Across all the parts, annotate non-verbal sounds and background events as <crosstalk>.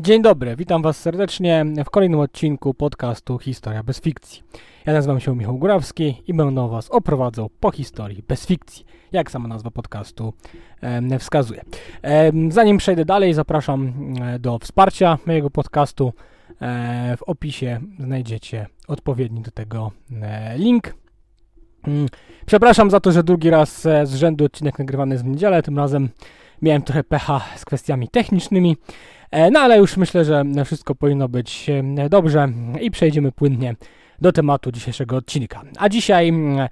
Dzień dobry, witam Was serdecznie w kolejnym odcinku podcastu Historia bez fikcji. Ja nazywam się Michał Górawski i będę Was oprowadzał po historii bez fikcji, jak sama nazwa podcastu e, wskazuje. E, zanim przejdę dalej, zapraszam e, do wsparcia mojego podcastu. E, w opisie znajdziecie odpowiedni do tego e, link. Mm, przepraszam za to, że drugi raz e, z rzędu odcinek nagrywany jest w niedzielę, tym razem miałem trochę pecha z kwestiami technicznymi. E, no ale już myślę, że wszystko powinno być e, dobrze i przejdziemy płynnie do tematu dzisiejszego odcinka. A dzisiaj mm,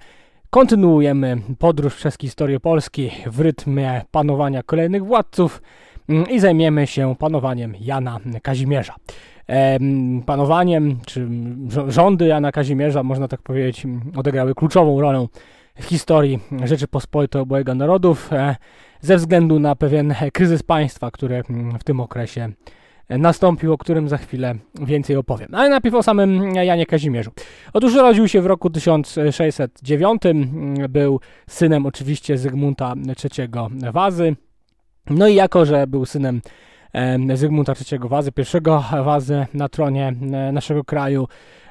kontynuujemy podróż przez historię Polski w rytmie panowania kolejnych władców mm, i zajmiemy się panowaniem Jana Kazimierza. E, mm, panowaniem czy rządy Jana Kazimierza, można tak powiedzieć, odegrały kluczową rolę w historii Rzeczypospolitej Obojga Narodów e, ze względu na pewien kryzys państwa, który mm, w tym okresie e, nastąpił, o którym za chwilę więcej opowiem. Ale najpierw o samym Janie Kazimierzu. Otóż urodził się w roku 1609, mm, był synem oczywiście Zygmunta III Wazy. No i jako, że był synem Zygmunta III Wazy, pierwszego Wazy na tronie e, naszego kraju,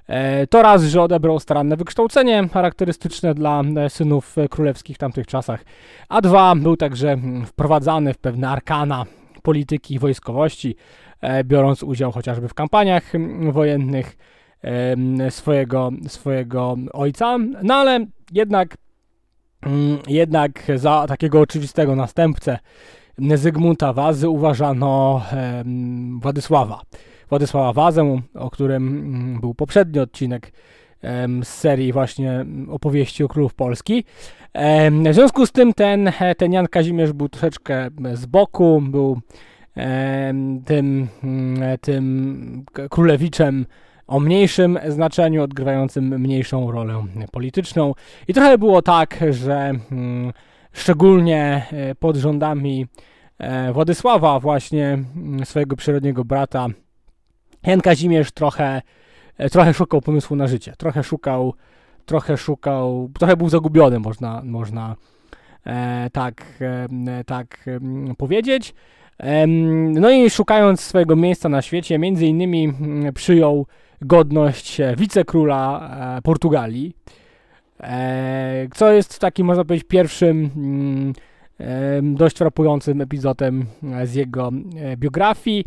E, to raz, że odebrał staranne wykształcenie charakterystyczne dla e, synów e, królewskich w tamtych czasach, a dwa, był także mm, wprowadzany w pewne arkana polityki i wojskowości, biorąc udział chociażby w kampaniach mm, wojennych swojego, swojego ojca. No ale jednak, mm, jednak za takiego oczywistego następcę Zygmunta Wazy uważano Władysława. Władysława Wazę, o którym mm, był poprzedni odcinek z serii właśnie opowieści o królów Polski. W związku z tym ten, e, ten Jan Kazimierz był troszeczkę e, z boku, był tym, mm, e, tym królewiczem o mniejszym znaczeniu, odgrywającym mniejszą rolę polityczną. I trochę było tak, że mm, szczególnie pod rządami Władysława, właśnie swojego przyrodniego brata, Jan Kazimierz trochę, e, trochę szukał pomysłu na życie, trochę szukał, trochę szukał, trochę był zagubiony, można, można e, tak, e, tak e, powiedzieć. no i szukając swojego miejsca na świecie, między innymi przyjął godność e, wicekróla e, Portugalii, co jest takim, można powiedzieć, pierwszym mm, dość frapującym epizodem z jego biografii.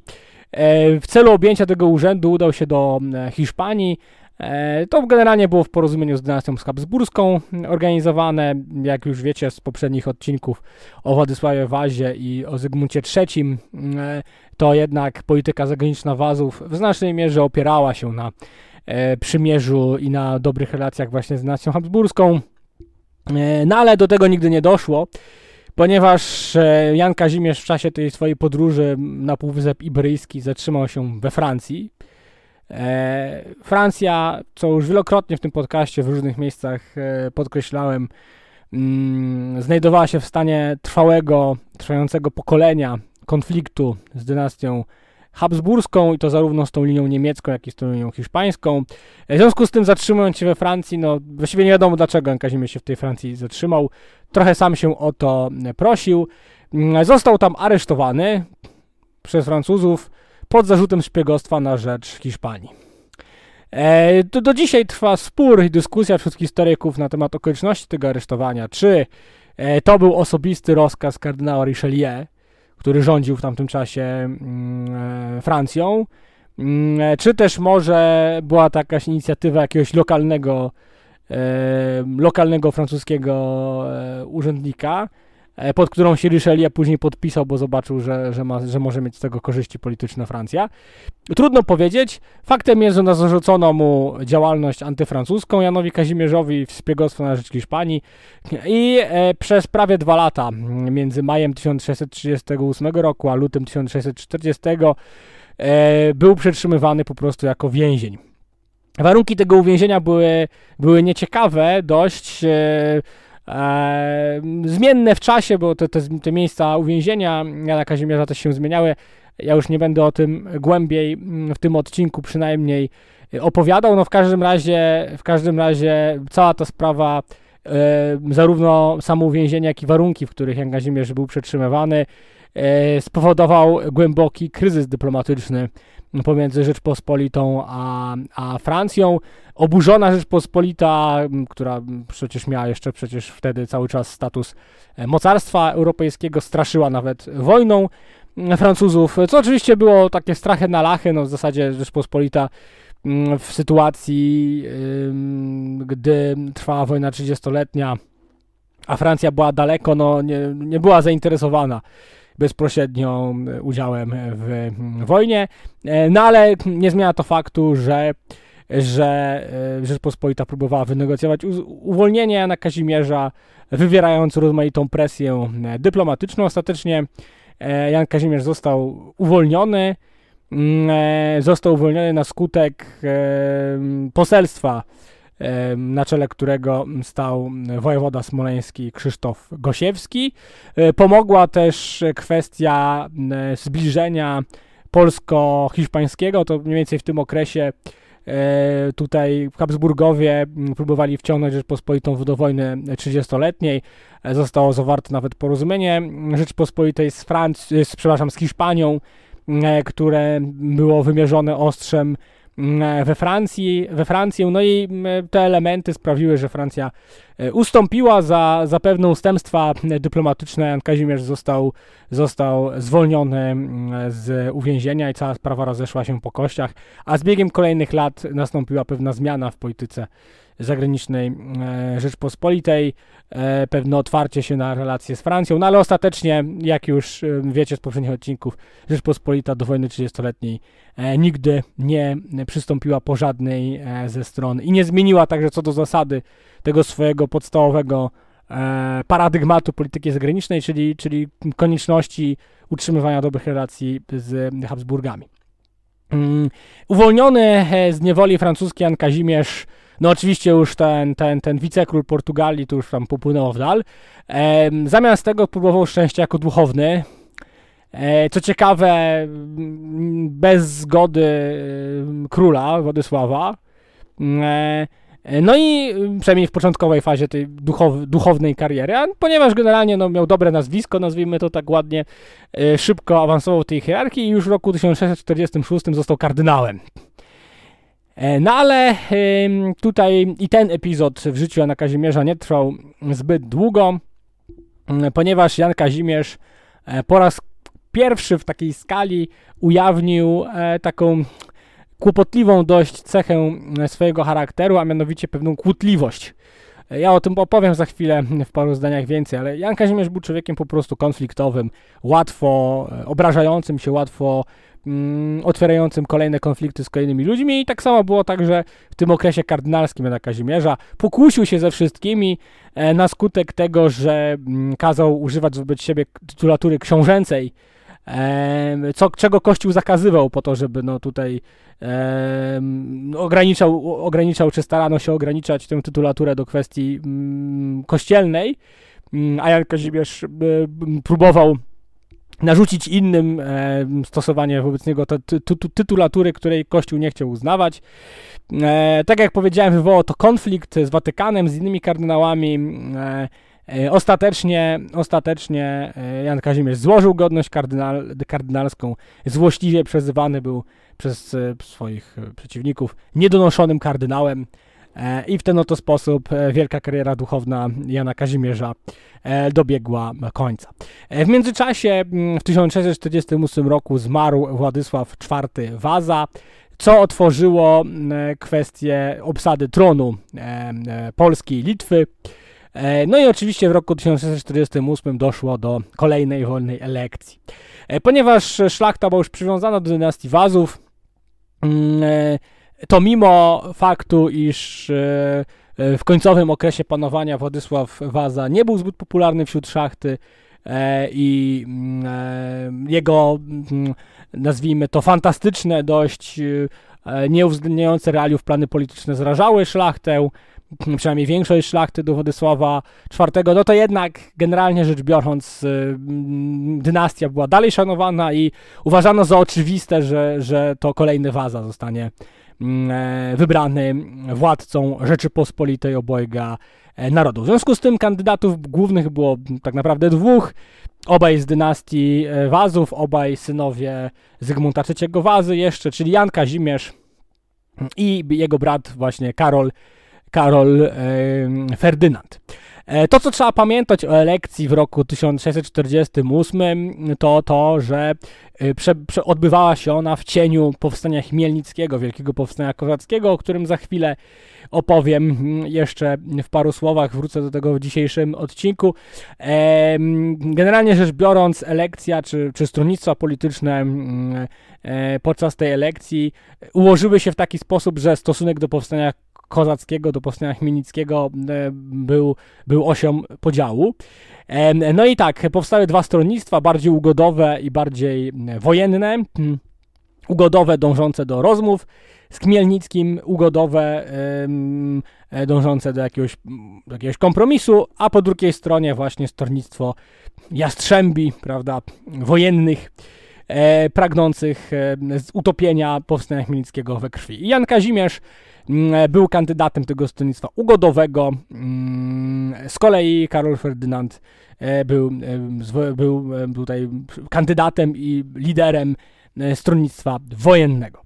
E, w celu objęcia tego urzędu udał się do Hiszpanii. E, to generalnie było w porozumieniu z dynastią Habsburską organizowane. Jak już wiecie z poprzednich odcinków o Władysławie Wazie i o Zygmuncie III, e, to jednak polityka zagraniczna Wazów w znacznej mierze opierała się na przymierzu i na dobrych relacjach właśnie z dynastią Habsburską. No ale do tego nigdy nie doszło ponieważ e, Jan Kazimierz w czasie tej swojej podróży na Półwysep Iberyjski zatrzymał się we Francji. E, Francja, co już wielokrotnie w tym podcaście w różnych miejscach e, podkreślałem, mm, znajdowała się w stanie trwałego, trwającego pokolenia konfliktu z dynastią habsburską i to zarówno z tą linią niemiecką, jak i z tą linią hiszpańską. E, w związku z tym zatrzymując się we Francji, no właściwie nie wiadomo dlaczego Kazimierz się w tej Francji zatrzymał. Trochę sam się o to e, prosił. Mm, e, został tam aresztowany przez Francuzów pod zarzutem szpiegostwa na rzecz Hiszpanii. E, do, do dzisiaj trwa spór i dyskusja wśród historyków na temat okoliczności tego aresztowania, czy e, to był osobisty rozkaz kardynała Richelieu, który rządził w tamtym czasie mm, e, Francją, mm, e, czy też może była taka inicjatywa jakiegoś lokalnego, e, lokalnego francuskiego urzędnika, E, pod którą się Richelieu później podpisał, bo zobaczył, że, że, ma, że może mieć z tego korzyści polityczne Francja. Trudno powiedzieć. Faktem jest, że zarzucono mu działalność antyfrancuską Janowi Kazimierzowi w na rzecz Hiszpanii i e, przez prawie dwa lata, między majem 1638 roku a lutym 1640 e, był przetrzymywany po prostu jako więzień. Warunki tego uwięzienia były, były nieciekawe, dość zmienne w czasie, bo te, te, te miejsca uwięzienia na Kazimierza też się zmieniały. Ja już nie będę o tym głębiej mm, w tym odcinku przynajmniej y, opowiadał. No w każdym razie, w każdym razie cała ta sprawa zarówno samo uwięzienie, jak i warunki, w których Jan Kazimierz był przetrzymywany, e, spowodował głęboki kryzys dyplomatyczny no, pomiędzy Rzeczpospolitą a, a Francją. Oburzona Rzeczpospolita, która przecież miała jeszcze przecież wtedy cały czas status e, mocarstwa europejskiego, straszyła nawet wojną Francuzów, co oczywiście było takie strachy na lachy, no w zasadzie Rzeczpospolita w sytuacji, gdy trwała wojna 30-letnia, a Francja była daleko, no nie, nie była zainteresowana bezpośrednio e, udziałem w mm, wojnie. E, no ale nie zmienia to faktu, że że e, Rzeczpospolita próbowała wynegocjować uwolnienie na Kazimierza, wywierając rozmaitą presję dyplomatyczną. Ostatecznie Jan Kazimierz został uwolniony. Mm, został uwolniony na skutek poselstwa na czele którego stał wojewoda smoleński Krzysztof Gosiewski. E, pomogła też kwestia zbliżenia polsko-hiszpańskiego, to mniej więcej w tym okresie e, tutaj Habsburgowie próbowali wciągnąć Rzeczpospolitą do wojny 30-letniej. E, zostało zawarte nawet porozumienie Rzeczpospolitej z, Franc- z, przepraszam, z Hiszpanią, które było wymierzone ostrzem Mm, e, we Francji, we Francję. No i mm, e, te elementy sprawiły, że Francja E, ustąpiła za, za pewne ustępstwa dyplomatyczne. Jan Kazimierz został, został zwolniony mm, z uwięzienia i cała sprawa rozeszła się po kościach, a z biegiem kolejnych lat nastąpiła pewna zmiana w polityce zagranicznej e, Rzeczpospolitej, e, pewne otwarcie się na relacje z Francją, no ale ostatecznie, jak już wiecie z poprzednich odcinków, Rzeczpospolita do wojny 30-letniej nigdy nie przystąpiła po żadnej ze stron i nie zmieniła także co do zasady tego swojego podstawowego e, paradygmatu polityki zagranicznej, czyli, czyli konieczności utrzymywania dobrych relacji z Habsburgami. Um, uwolniony e, z niewoli francuski Jan Kazimierz, no oczywiście już ten, ten, ten wicekról Portugalii to już tam popłynął w dal. E, zamiast tego próbował szczęścia jako duchowny. E, co ciekawe, mm, bez zgody mm, króla Władysława. E, E, no i y, przynajmniej w początkowej fazie tej duchow, duchownej kariery, a ponieważ generalnie no, miał dobre nazwisko, nazwijmy to tak ładnie, e, szybko awansował w tej hierarchii i już w roku 1646 został kardynałem. E, no ale tutaj i ten epizod w życiu Jana Kazimierza nie trwał zbyt długo, ponieważ Jan Kazimierz po raz pierwszy w takiej skali ujawnił taką kłopotliwą dość cechę e, swojego charakteru, a mianowicie pewną kłótliwość. E, ja o tym opowiem za chwilę mm, w paru zdaniach więcej, ale Jan Kazimierz był człowiekiem po prostu konfliktowym, łatwo e, obrażającym się, łatwo mm, otwierającym kolejne konflikty z kolejnymi ludźmi i tak samo było także w tym okresie kardynalskim Jana Kazimierza. Pokusił się ze wszystkimi e, na skutek tego, że mm, kazał używać wobec siebie tytulatury książęcej, co, czego Kościół zakazywał po to, żeby no tutaj ograniczał, ograniczał, czy starano się ograniczać tę tytulaturę do kwestii mm, kościelnej, mm, a Jan Kazimierz e, próbował narzucić innym stosowanie wobec niego ty, ty, tytulatury, której Kościół nie chciał uznawać. E, tak jak powiedziałem, wywołał to konflikt z Watykanem, z innymi kardynałami, e, E, ostatecznie, ostatecznie e, Jan Kazimierz złożył godność kardynal, kardynalską. Złośliwie przezywany był przez e, swoich przeciwników niedonoszonym kardynałem. I w ten oto sposób wielka kariera duchowna Jana Kazimierza dobiegła końca. W międzyczasie mm, w 1648 roku zmarł Władysław IV Waza, co otworzyło mm, kwestię obsady tronu Polski i Litwy. E, no i oczywiście w roku 1648 doszło do kolejnej wolnej elekcji. E, ponieważ szlachta była już przywiązana do dynastii Wazów, mm, e, to mimo faktu, iż w końcowym okresie panowania Władysław Waza nie był zbyt popularny wśród szlachty i mm, jego, mm, nazwijmy to, fantastyczne, dość nieuwzględniające realiów plany polityczne zrażały szlachtę. <laughs> przynajmniej większość szlachty do Władysława IV, no to jednak generalnie rzecz biorąc y, mm, dynastia była dalej szanowana i uważano za oczywiste, że, że to kolejny Waza zostanie mm, e, wybrany władcą Rzeczypospolitej obojga e, narodów. W związku z tym kandydatów głównych było tak naprawdę dwóch. Obaj z dynastii e, Wazów, obaj synowie Zygmunta III Wazy jeszcze, czyli Jan Kazimierz i jego brat właśnie Karol Karol Ferdynand. E, to, co trzeba pamiętać o elekcji w roku 1648, to to, że e, prze, prze odbywała się ona w cieniu powstania Chmielnickiego, wielkiego powstania kozackiego, o którym za chwilę opowiem mm, jeszcze w paru słowach, wrócę do tego w dzisiejszym odcinku. Generalnie rzecz biorąc, elekcja czy, czy stronnictwa polityczne mm, e, podczas tej elekcji ułożyły się w taki sposób, że stosunek do powstania kozackiego do powstania chmielnickiego e, był, był osią podziału. No i tak, powstały dwa stronnictwa, bardziej ugodowe i bardziej e, wojenne. Hmm. Ugodowe dążące do rozmów z Kmielnickim, ugodowe e, dążące do jakiegoś, do jakiegoś kompromisu, a po drugiej stronie właśnie stronnictwo Jastrzębi, prawda, wojennych e, pragnących e, utopienia powstania chmielnickiego we krwi. I Jan Kazimierz mm, e, był kandydatem tego stronnictwa ugodowego. Mm, e, z kolei Karol Ferdynand był, był tutaj kandydatem i liderem E, stronnictwa wojennego.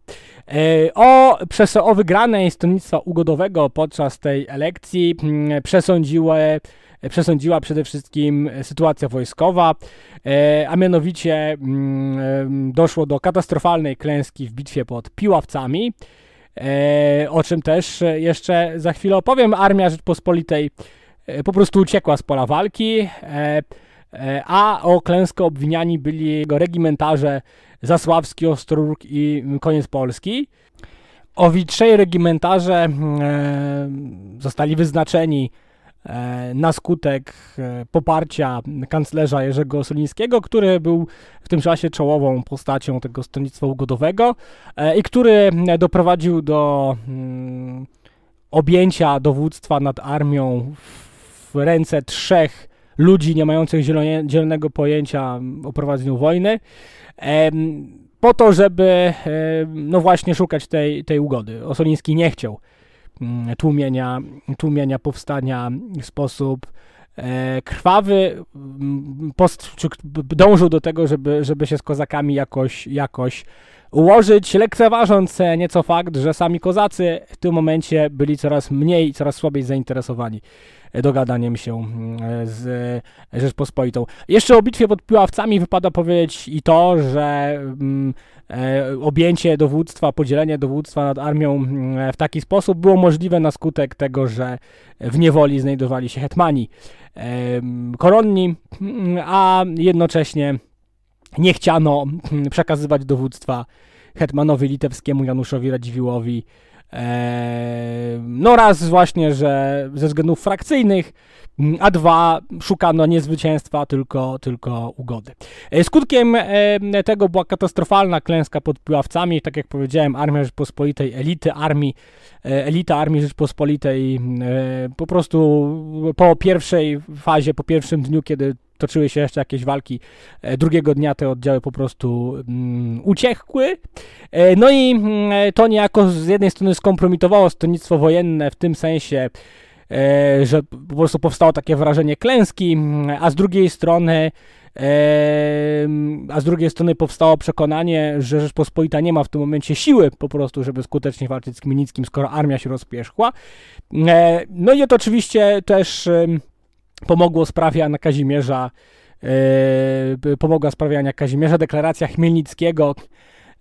E, o, przes- o wygranej stronnictwa ugodowego podczas tej elekcji mm, przesądziły przesądziła przede wszystkim sytuacja wojskowa, e, a mianowicie mm, doszło do katastrofalnej klęski w bitwie pod Piławcami, o czym też jeszcze za chwilę opowiem. Armia Rzeczpospolitej po prostu uciekła z pola walki, a o klęskę obwiniani byli jego regimentarze Zasławski, Ostrórg i koniec Polski. Owi trzej regimentarze e, zostali wyznaczeni e, na skutek e, poparcia kanclerza Jerzego Solińskiego, który był w tym czasie czołową postacią tego stronnictwa ugodowego i który doprowadził do mm, objęcia dowództwa nad armią w ręce trzech ludzi nie mających zielone, zielonego pojęcia o prowadzeniu wojny po to, żeby no właśnie szukać tej, tej ugody. Osoliński nie chciał mm, tłumienia, tłumienia powstania w sposób E, krwawy mm, postczuk dążył do tego, żeby, żeby się z kozakami jakoś, jakoś ułożyć, lekceważąc e, nieco fakt, że sami kozacy w tym momencie byli coraz mniej, coraz słabiej zainteresowani e, dogadaniem się mm, z Rzeczpospolitą. Jeszcze o bitwie pod Piławcami wypada powiedzieć i to, że mm, E, objęcie dowództwa, podzielenie dowództwa nad armią mm, w taki sposób było możliwe na skutek tego, że w niewoli znajdowali się hetmani koronni, a jednocześnie nie chciano mm, przekazywać dowództwa hetmanowi litewskiemu Januszowi Radziwiłowi. No raz właśnie, że ze względów frakcyjnych, mm, a dwa szukano nie zwycięstwa, tylko, tylko ugody. E, skutkiem tego była katastrofalna klęska pod Puławcami. Tak jak powiedziałem, Armia Rzeczpospolitej, elity armii, e, elita Armii Rzeczpospolitej mm, e, po prostu po pierwszej fazie, po pierwszym dniu, kiedy toczyły się jeszcze jakieś walki. E, drugiego dnia te oddziały po prostu mm, uciekły. E, no i mm, to niejako z jednej strony skompromitowało stronnictwo wojenne w tym sensie, e, że po prostu powstało takie wrażenie klęski, mm, a z drugiej strony a z drugiej strony powstało przekonanie, że Rzeczpospolita nie ma w tym momencie siły po prostu, żeby skutecznie walczyć z Kminickim, skoro armia się rozpierzchła. No i oczywiście też pomogło sprawie Ana Kazimierza, yy, pomogła sprawie Kazimierza deklaracja Chmielnickiego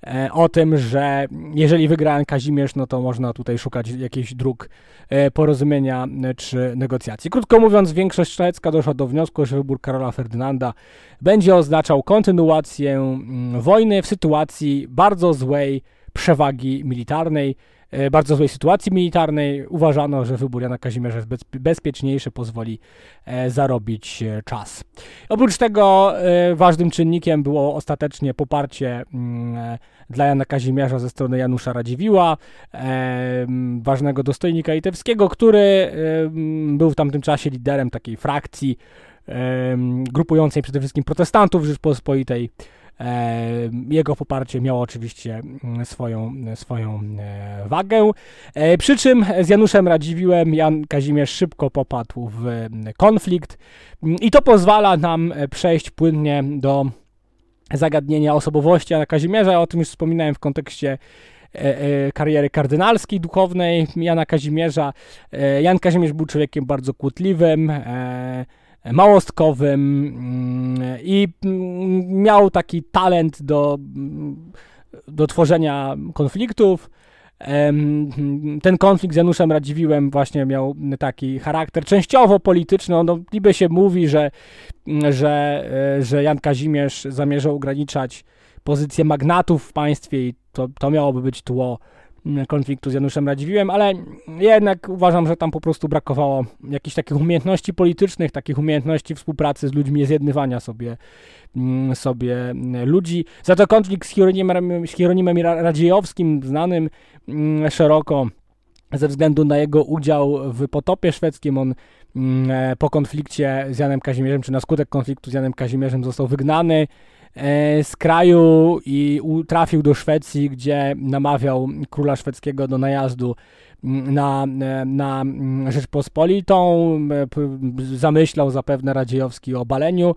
yy, o tym, że jeżeli wygra An Kazimierz, no to można tutaj szukać jakichś dróg yy, porozumienia czy negocjacji. Krótko mówiąc, większość szlachecka doszła do wniosku, że wybór Karola Ferdynanda będzie oznaczał kontynuację mm, wojny w sytuacji bardzo złej przewagi militarnej E, bardzo złej sytuacji militarnej, uważano, że wybór Jana Kazimierza jest bezpieczniejszy, pozwoli e, zarobić e, czas. Oprócz tego ważnym czynnikiem było ostatecznie poparcie mm, dla Jana Kazimierza ze strony Janusza Radziwiła, ważnego dostojnika litewskiego, który był w tamtym czasie liderem takiej frakcji grupującej przede wszystkim protestantów Rzeczpospolitej. E, jego poparcie miało oczywiście mm, swoją, swoją e, wagę. E, przy czym z Januszem Radziwiłem Jan Kazimierz szybko popadł w mm, konflikt mm, i to pozwala nam przejść płynnie do zagadnienia osobowości Jana Kazimierza. o tym już wspominałem w kontekście kariery kardynalskiej, duchownej Jana Kazimierza. Jan Kazimierz był człowiekiem bardzo kłótliwym, małostkowym mm, i mm, miał taki talent do, mm, do tworzenia konfliktów. Ten konflikt z Januszem Radziwiłem właśnie miał taki charakter częściowo polityczny. No, niby się mówi, że, że, e, że Jan Kazimierz zamierza ograniczać pozycję magnatów w państwie i to, to miałoby być tło konfliktu z Januszem Radziwiłem, ale jednak uważam, że tam po prostu brakowało jakichś takich umiejętności politycznych, takich umiejętności współpracy z ludźmi, zjednywania sobie, mm, sobie mm, ludzi. Za to konflikt z Hieronimem, z Hieronimem Radziejowskim, znanym mm, szeroko ze względu na jego udział w potopie szwedzkim. On e, po konflikcie z Janem Kazimierzem, czy na skutek konfliktu z Janem Kazimierzem został wygnany E, z kraju i trafił do Szwecji, gdzie namawiał króla szwedzkiego do najazdu na, e, na Rzeczpospolitą. E, zamyślał zapewne Radziejowski o baleniu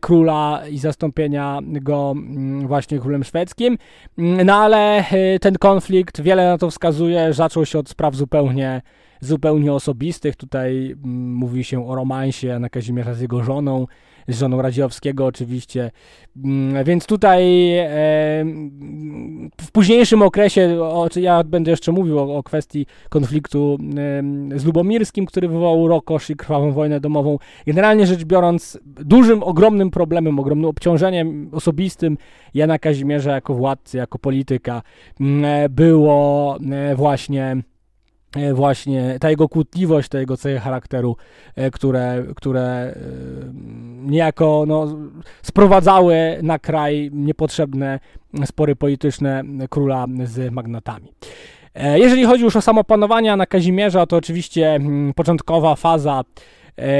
króla i zastąpienia go właśnie królem szwedzkim. No ale ten konflikt, wiele na to wskazuje, zaczął się od spraw zupełnie zupełnie osobistych. Tutaj mówi się o romansie Jana Kazimierza z jego żoną, z żoną Radziowskiego oczywiście. Mm, więc tutaj w późniejszym okresie, ja będę jeszcze mówił o, o kwestii konfliktu z Lubomirskim, który wywołał Rokosz i krwawą wojnę domową. Generalnie rzecz biorąc, dużym, ogromnym problemem, ogromnym obciążeniem osobistym Jana Kazimierza jako władcy, jako polityka mm, było e, właśnie E, właśnie ta jego kłótliwość, te jego cechy charakteru, e, które, które e, niejako no, sprowadzały na kraj niepotrzebne spory polityczne króla z magnatami. Jeżeli chodzi już o samopanowania na Kazimierza, to oczywiście mm, początkowa faza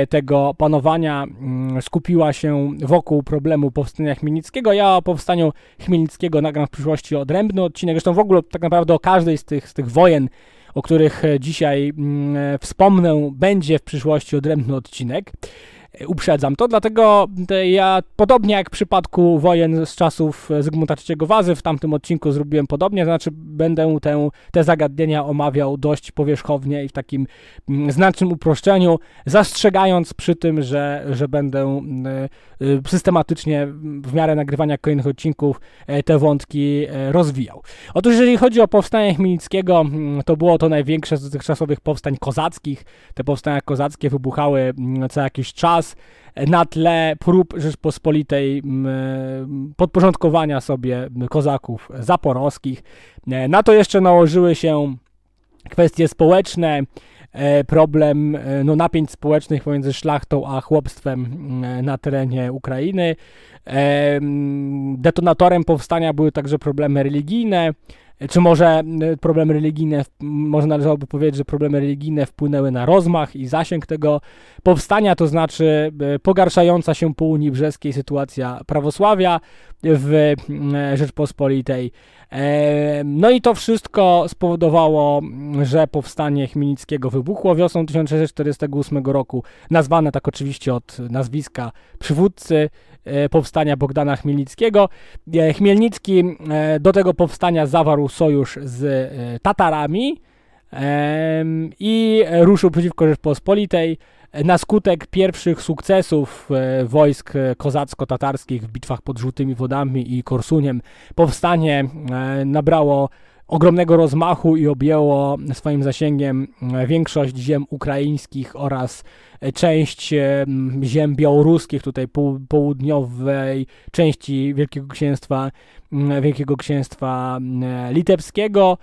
tego panowania mm, skupiła się wokół problemu powstania Chmielnickiego. Ja o powstaniu Chmielnickiego nagram w przyszłości odrębny odcinek, zresztą w ogóle tak naprawdę o każdej z tych, z tych wojen o których e, dzisiaj mm, e, wspomnę, będzie w przyszłości odrębny odcinek. E, uprzedzam to, dlatego e, ja podobnie jak w przypadku wojen z czasów e, Zygmunta III Wazy w tamtym odcinku zrobiłem podobnie, znaczy będę tę, te zagadnienia omawiał dość powierzchownie i w takim mm, znacznym uproszczeniu, zastrzegając przy tym, że, że będę mm, y, systematycznie w miarę nagrywania kolejnych odcinków te wątki rozwijał. Otóż jeżeli chodzi o powstanie Chmielnickiego, mm, to było to największe z dotychczasowych powstań kozackich. Te powstania kozackie wybuchały co jakiś czas, czas na tle prób Rzeczpospolitej mm, podporządkowania sobie kozaków zaporowskich. Na to jeszcze nałożyły się kwestie społeczne, e, problem e, no, napięć społecznych pomiędzy szlachtą a chłopstwem mm, na terenie Ukrainy. E, mm, detonatorem powstania były także problemy religijne, czy może mm, problemy religijne, może należałoby powiedzieć, że problemy religijne wpłynęły na rozmach i zasięg tego powstania, to znaczy e, pogarszająca się po Unii Brzeskiej sytuacja prawosławia, w mm, e, Rzeczpospolitej. E, no i to wszystko spowodowało, mm, że powstanie Chmielnickiego wybuchło wiosną 1648 roku, nazwane tak oczywiście od nazwiska przywódcy e, powstania Bogdana Chmielnickiego. Chmielnicki do tego powstania zawarł sojusz z Tatarami i ruszył przeciwko Rzeczpospolitej na skutek pierwszych sukcesów e, wojsk e, kozacko-tatarskich w bitwach pod Żółtymi Wodami i Korsuniem powstanie e, nabrało ogromnego rozmachu i objęło swoim zasięgiem większość ziem ukraińskich oraz część e, ziem białoruskich, tutaj południowej części Wielkiego Księstwa, Wielkiego Księstwa Litewskiego.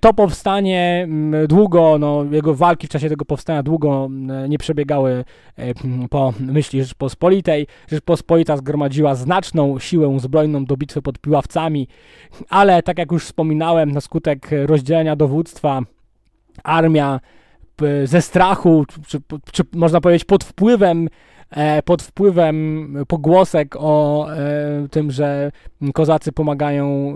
To powstanie długo, no, jego walki w czasie tego powstania długo nie przebiegały e, po myśli Rzeczpospolitej. Rzeczpospolita zgromadziła znaczną siłę zbrojną do bitwy pod Piławcami, ale tak jak już wspominałem, na skutek rozdzielenia dowództwa armia E, ze strachu, czy, czy można powiedzieć pod wpływem e, pod wpływem pogłosek o e, tym, że kozacy pomagają,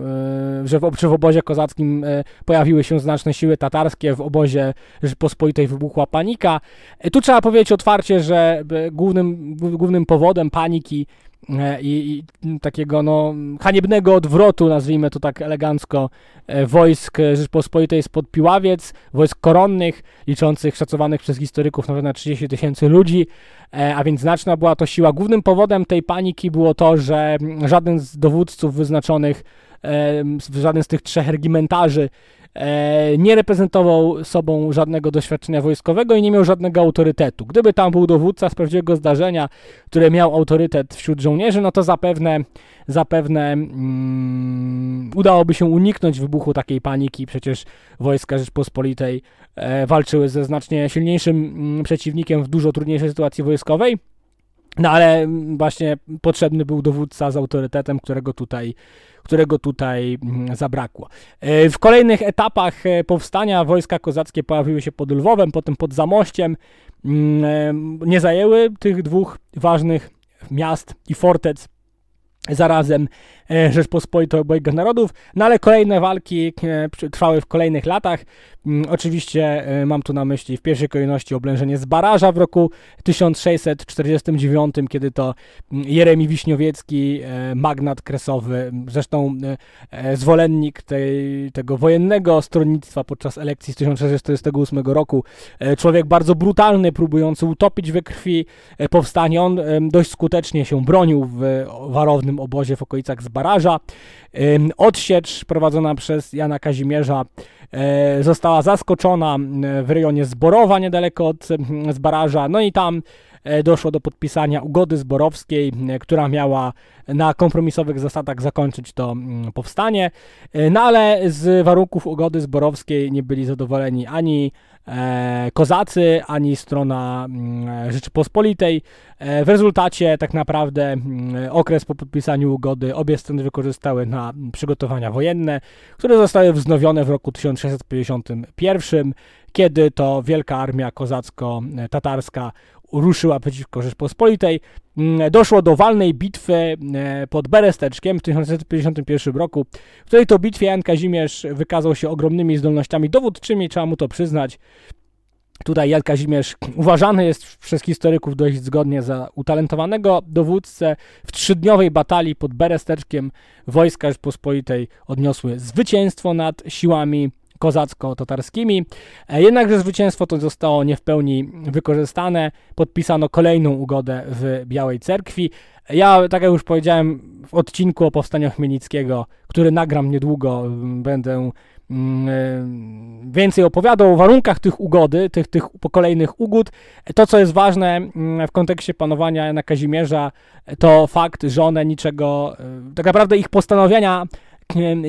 że w, czy w obozie kozackim pojawiły się znaczne siły tatarskie, w obozie Rzeczypospolitej wybuchła panika. Tu trzeba powiedzieć otwarcie, że głównym, głównym powodem paniki E, i, i, takiego no, haniebnego odwrotu, nazwijmy to tak elegancko, e, wojsk Rzeczpospolitej spod Piławiec, wojsk koronnych, liczących szacowanych przez historyków nawet na 30 tysięcy ludzi, e, a więc znaczna była to siła. Głównym powodem tej paniki było to, że żaden z dowódców wyznaczonych, żaden z tych trzech regimentarzy E, nie reprezentował sobą żadnego doświadczenia wojskowego i nie miał żadnego autorytetu. Gdyby tam był dowódca z prawdziwego zdarzenia, który miał autorytet wśród żołnierzy, no to zapewne, zapewne um, udałoby się uniknąć wybuchu takiej paniki. Przecież wojska Rzeczpospolitej e, walczyły ze znacznie silniejszym mm, przeciwnikiem w dużo trudniejszej sytuacji wojskowej. No ale właśnie potrzebny był dowódca z autorytetem, którego tutaj, którego tutaj mm, zabrakło. E, w kolejnych etapach e, powstania wojska kozackie pojawiły się pod Lwowem, potem pod Zamościem. Mm, e, nie zajęły tych dwóch ważnych miast i fortec zarazem e, Rzeczpospolitej Obojga Narodów, no ale kolejne walki e, trwały w kolejnych latach. Mm, oczywiście e, mam tu na myśli w pierwszej kolejności oblężenie z Baraża w roku 1649, kiedy to mm, Jeremi Wiśniowiecki, magnat kresowy, mm, zresztą zwolennik tej, tego wojennego stronnictwa podczas elekcji z 1648 roku, człowiek bardzo brutalny, próbujący utopić we krwi powstanie, on dość skutecznie się bronił w warownym pewnym obozie w okolicach Zbaraża. Odsiecz prowadzona przez Jana Kazimierza e, została zaskoczona e, w rejonie Zborowa, niedaleko od e, Zbaraża. No i tam E, doszło do podpisania ugody zborowskiej, e, która miała na kompromisowych zasadach zakończyć to mm, powstanie. E, no ale z warunków ugody zborowskiej nie byli zadowoleni ani kozacy, ani strona mm, Rzeczypospolitej. W rezultacie tak naprawdę mm, okres po podpisaniu ugody obie strony wykorzystały na przygotowania wojenne, które zostały wznowione w roku 1651, kiedy to Wielka Armia Kozacko-Tatarska ruszyła przeciwko Rzeczpospolitej. Mm, doszło do walnej bitwy e, pod Beresteczkiem w 1951 roku, w tej to bitwie Jan Kazimierz wykazał się ogromnymi zdolnościami dowódczymi, trzeba mu to przyznać. Tutaj Jan Kazimierz uważany jest przez historyków dość zgodnie za utalentowanego dowódcę. W trzydniowej batalii pod Beresteczkiem wojska Rzeczpospolitej odniosły zwycięstwo nad siłami kozacko-tatarskimi. E, jednakże zwycięstwo to zostało nie w pełni wykorzystane. Podpisano kolejną ugodę w Białej Cerkwi. Ja, tak jak już powiedziałem, w odcinku o powstaniu Chmielnickiego, który nagram niedługo, mm, będę mm, e, więcej opowiadał o warunkach tych ugody, tych, tych kolejnych ugód. E, to, co jest ważne mm, w kontekście panowania na Kazimierza, to fakt, że one niczego, tak naprawdę ich postanowienia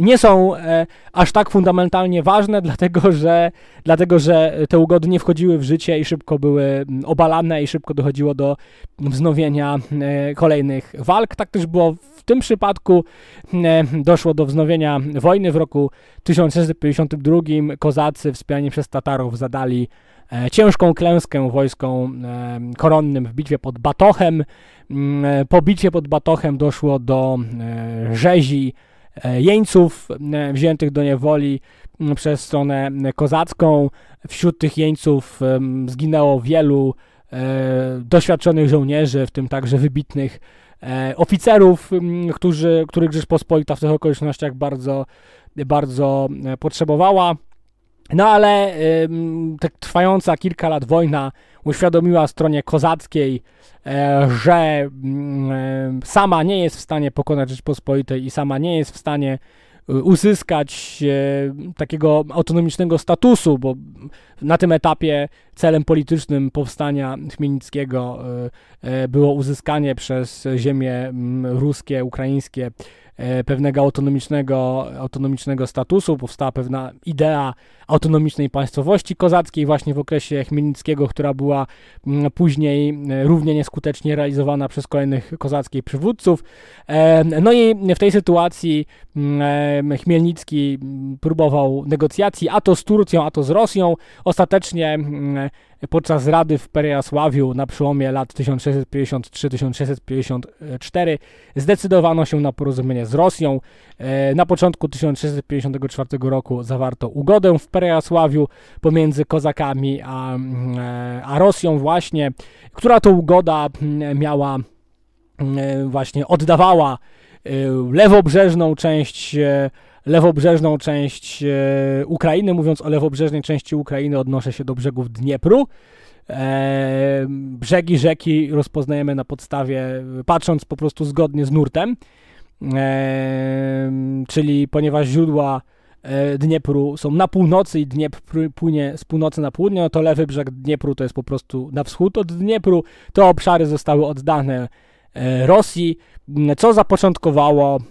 nie są e, aż tak fundamentalnie ważne, <laughs> dlatego że, dlatego że te ugody nie wchodziły w życie i szybko były mm, obalane i szybko dochodziło do wznowienia e, kolejnych walk. Tak też było w tym przypadku. E, doszło do wznowienia wojny w roku 1652. Kozacy wspierani przez Tatarów zadali ciężką klęskę wojskom koronnym w bitwie pod Batochem. Mm, po bicie pod Batochem doszło do rzezi E, jeńców e, wziętych do niewoli przez stronę kozacką. Wśród tych jeńców zginęło wielu e, doświadczonych żołnierzy, w tym także wybitnych oficerów, którzy, których Rzeczpospolita w tych okolicznościach bardzo, bardzo potrzebowała. No ale ym, tak trwająca kilka lat wojna uświadomiła stronie kozackiej, e, że mm, sama nie jest w stanie pokonać Rzeczpospolitej i sama nie jest w stanie y, uzyskać e, takiego autonomicznego statusu, bo na tym etapie celem politycznym powstania Chmielnickiego e, było uzyskanie przez ziemie mm, ruskie, ukraińskie E, pewnego autonomicznego, autonomicznego statusu, powstała pewna idea autonomicznej państwowości kozackiej właśnie w okresie Chmielnickiego, która była mm, później e, równie nieskutecznie realizowana przez kolejnych kozackich przywódców. E, no i w tej sytuacji mm, Chmielnicki mm, próbował negocjacji, a to z Turcją, a to z Rosją. Ostatecznie podczas rady w Perejasławiu na przełomie lat 1653-1654 zdecydowano się na porozumienie z Rosją. E, na początku 1654 roku zawarto ugodę w Perejasławiu pomiędzy kozakami a, mm, e, a Rosją właśnie, która to ugoda mm, miała mm, e, właśnie oddawała lewobrzeżną część lewobrzeżną część e, Ukrainy. Mówiąc o lewobrzeżnej części Ukrainy, odnoszę się do brzegów Dniepru. E, brzegi rzeki rozpoznajemy na podstawie, patrząc po prostu zgodnie z nurtem, e, czyli ponieważ źródła Dniepru są na północy i Dniepr płynie z północy na południe, no to lewy brzeg Dniepru to jest po prostu na wschód od Dniepru. Te obszary zostały oddane E, Rosji, co zapoczątkowało e,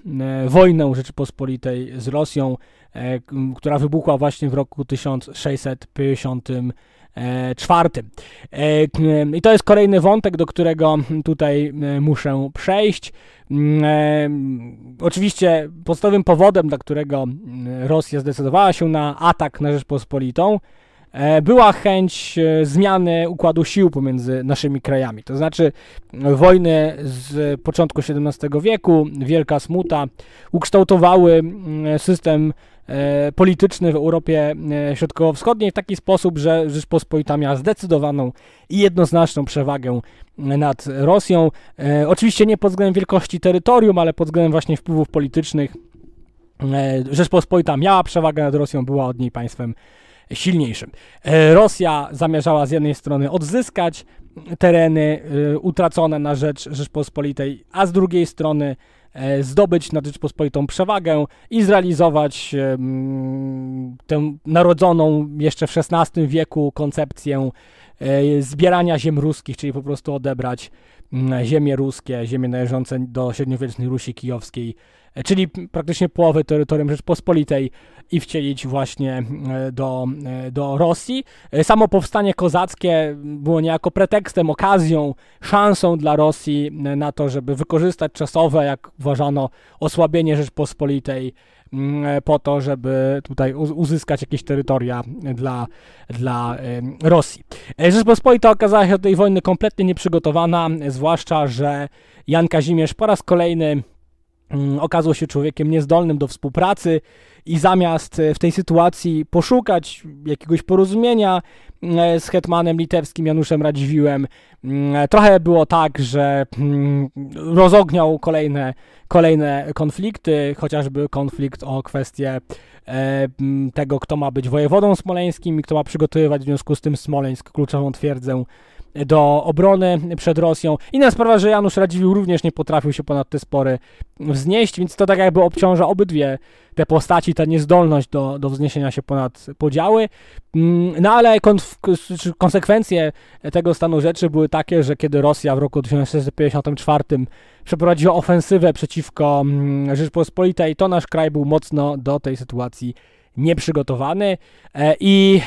wojnę Rzeczypospolitej z Rosją, e, która wybuchła właśnie w roku 1654. I to jest kolejny wątek, do którego tutaj muszę przejść. Oczywiście podstawowym powodem, dla którego Rosja zdecydowała się na atak na Rzeczpospolitą, E, była chęć e, zmiany układu sił pomiędzy naszymi krajami. To znaczy e, wojny z początku XVII wieku, wielka smuta, ukształtowały system polityczny w Europie Środkowo-Wschodniej w taki sposób, że Rzeczpospolita miała zdecydowaną i jednoznaczną przewagę nad Rosją. Oczywiście nie pod względem wielkości terytorium, ale pod względem właśnie wpływów politycznych. Rzeczpospolita miała przewagę nad Rosją, była od niej państwem silniejszym. E, Rosja zamierzała z jednej strony odzyskać tereny e, utracone na rzecz Rzeczpospolitej, a z drugiej strony e, zdobyć na Rzeczpospolitą przewagę i zrealizować tę narodzoną jeszcze w XVI wieku koncepcję zbierania ziem ruskich, czyli po prostu odebrać ziemie ruskie, ziemie należące do średniowiecznej Rusi Kijowskiej czyli praktycznie połowę terytorium Rzeczpospolitej i wcielić właśnie e, do, e, do Rosji. E, samo powstanie kozackie było niejako pretekstem, okazją, szansą dla Rosji na to, żeby wykorzystać czasowe, jak uważano, osłabienie Rzeczpospolitej mm, po to, żeby tutaj uzyskać jakieś terytoria dla, dla Rosji. Rzeczpospolita okazała się do tej wojny kompletnie nieprzygotowana, zwłaszcza, że Jan Kazimierz po raz kolejny Mm, okazał się człowiekiem niezdolnym do współpracy i zamiast e, w tej sytuacji poszukać jakiegoś porozumienia mm, e, z hetmanem litewskim Januszem Radziwiłem, mm, e, trochę było tak, że rozogniał kolejne, kolejne konflikty, chociażby konflikt o kwestię tego, kto ma być wojewodą smoleńskim i kto ma przygotowywać w związku z tym Smoleńsk, kluczową twierdzę do obrony przed Rosją. Inna sprawa, że Janusz Radziwiłł również nie potrafił się ponad te spory wznieść, więc to tak jakby obciąża obydwie te postaci, ta niezdolność do, do wzniesienia się ponad podziały. Mm, no ale konsekwencje tego stanu rzeczy były takie, że kiedy Rosja w roku 1954 przeprowadziła ofensywę przeciwko mm, Rzeczpospolitej, to nasz kraj był mocno do tej sytuacji nieprzygotowany e, i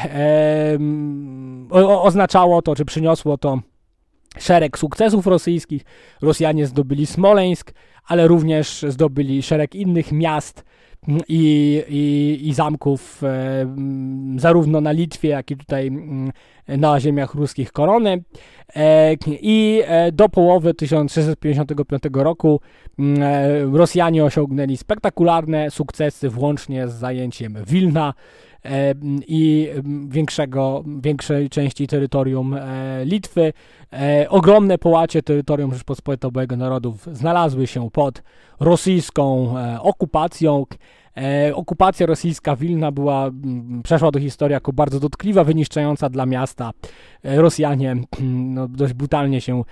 o, oznaczało to, czy przyniosło to szereg sukcesów rosyjskich. Rosjanie zdobyli Smoleńsk, ale również zdobyli szereg innych miast i, i, i zamków e, zarówno na Litwie, jak i tutaj na ziemiach ruskich korony. E, I e, do połowy 1655 roku Rosjanie osiągnęli spektakularne sukcesy, włącznie z zajęciem Wilna, i większego, większej części terytorium e, Litwy. E, ogromne połacie terytorium Rzeczpospolitego Narodów znalazły się pod rosyjską e, okupacją. Okupacja rosyjska Wilna była, mm, przeszła do historii jako bardzo dotkliwa, wyniszczająca dla miasta. Rosjanie mm, no, dość brutalnie się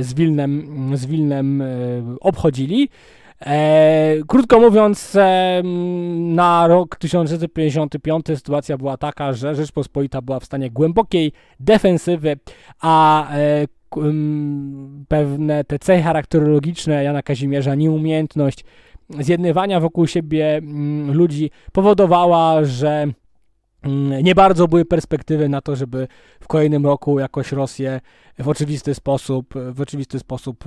z Wilnem, z Wilnem obchodzili. E, krótko mówiąc, e, na rok 1955 sytuacja była taka, że Rzeczpospolita była w stanie głębokiej defensywy, a e, k, m, pewne te cechy charakterologiczne Jana Kazimierza, nieumiejętność zjednywania wokół siebie m, mm, ludzi powodowała, że Mm, nie bardzo były perspektywy na to, żeby w kolejnym roku jakoś Rosję w oczywisty sposób, w oczywisty sposób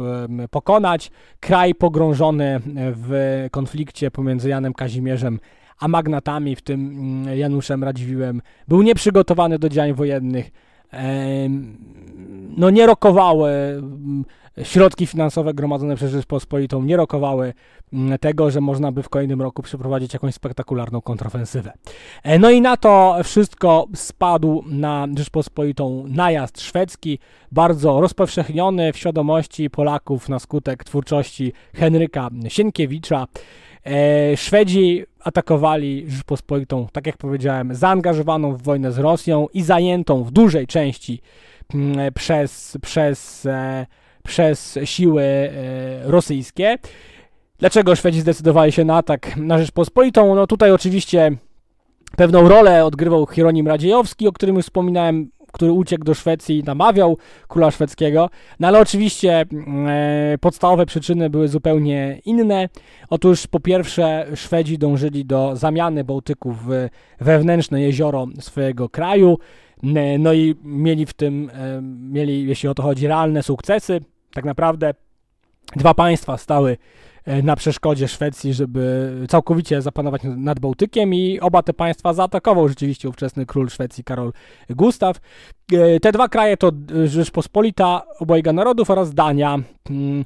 pokonać. Kraj pogrążony w konflikcie pomiędzy Janem Kazimierzem a magnatami, w tym mm, Januszem Radziwiłem, był nieprzygotowany do działań wojennych. No nie rokowały mm, środki finansowe gromadzone przez Rzeczpospolitą nie rokowały mm, tego, że można by w kolejnym roku przeprowadzić jakąś spektakularną kontrofensywę. E, no i na to wszystko spadł na Rzeczpospolitą najazd szwedzki, bardzo rozpowszechniony w świadomości Polaków na skutek twórczości Henryka Sienkiewicza. E, Szwedzi atakowali Rzeczpospolitą, tak jak powiedziałem, zaangażowaną w wojnę z Rosją i zajętą w dużej części mm, przez, przez e, przez siły e, rosyjskie. Dlaczego Szwedzi zdecydowali się na atak na Rzeczpospolitą? No tutaj oczywiście pewną rolę odgrywał Hieronim Radziejowski, o którym już wspominałem, który uciekł do Szwecji i namawiał króla szwedzkiego. No ale oczywiście e, podstawowe przyczyny były zupełnie inne. Otóż po pierwsze Szwedzi dążyli do zamiany Bałtyku w wewnętrzne jezioro swojego kraju. No i mieli w tym, e, mieli jeśli o to chodzi, realne sukcesy tak naprawdę dwa państwa stały e, na przeszkodzie Szwecji, żeby całkowicie zapanować nad Bałtykiem i oba te państwa zaatakował rzeczywiście ówczesny król Szwecji Karol Gustaw. E, te dwa kraje to e, Rzeczpospolita Obojga Narodów oraz Dania. Mm,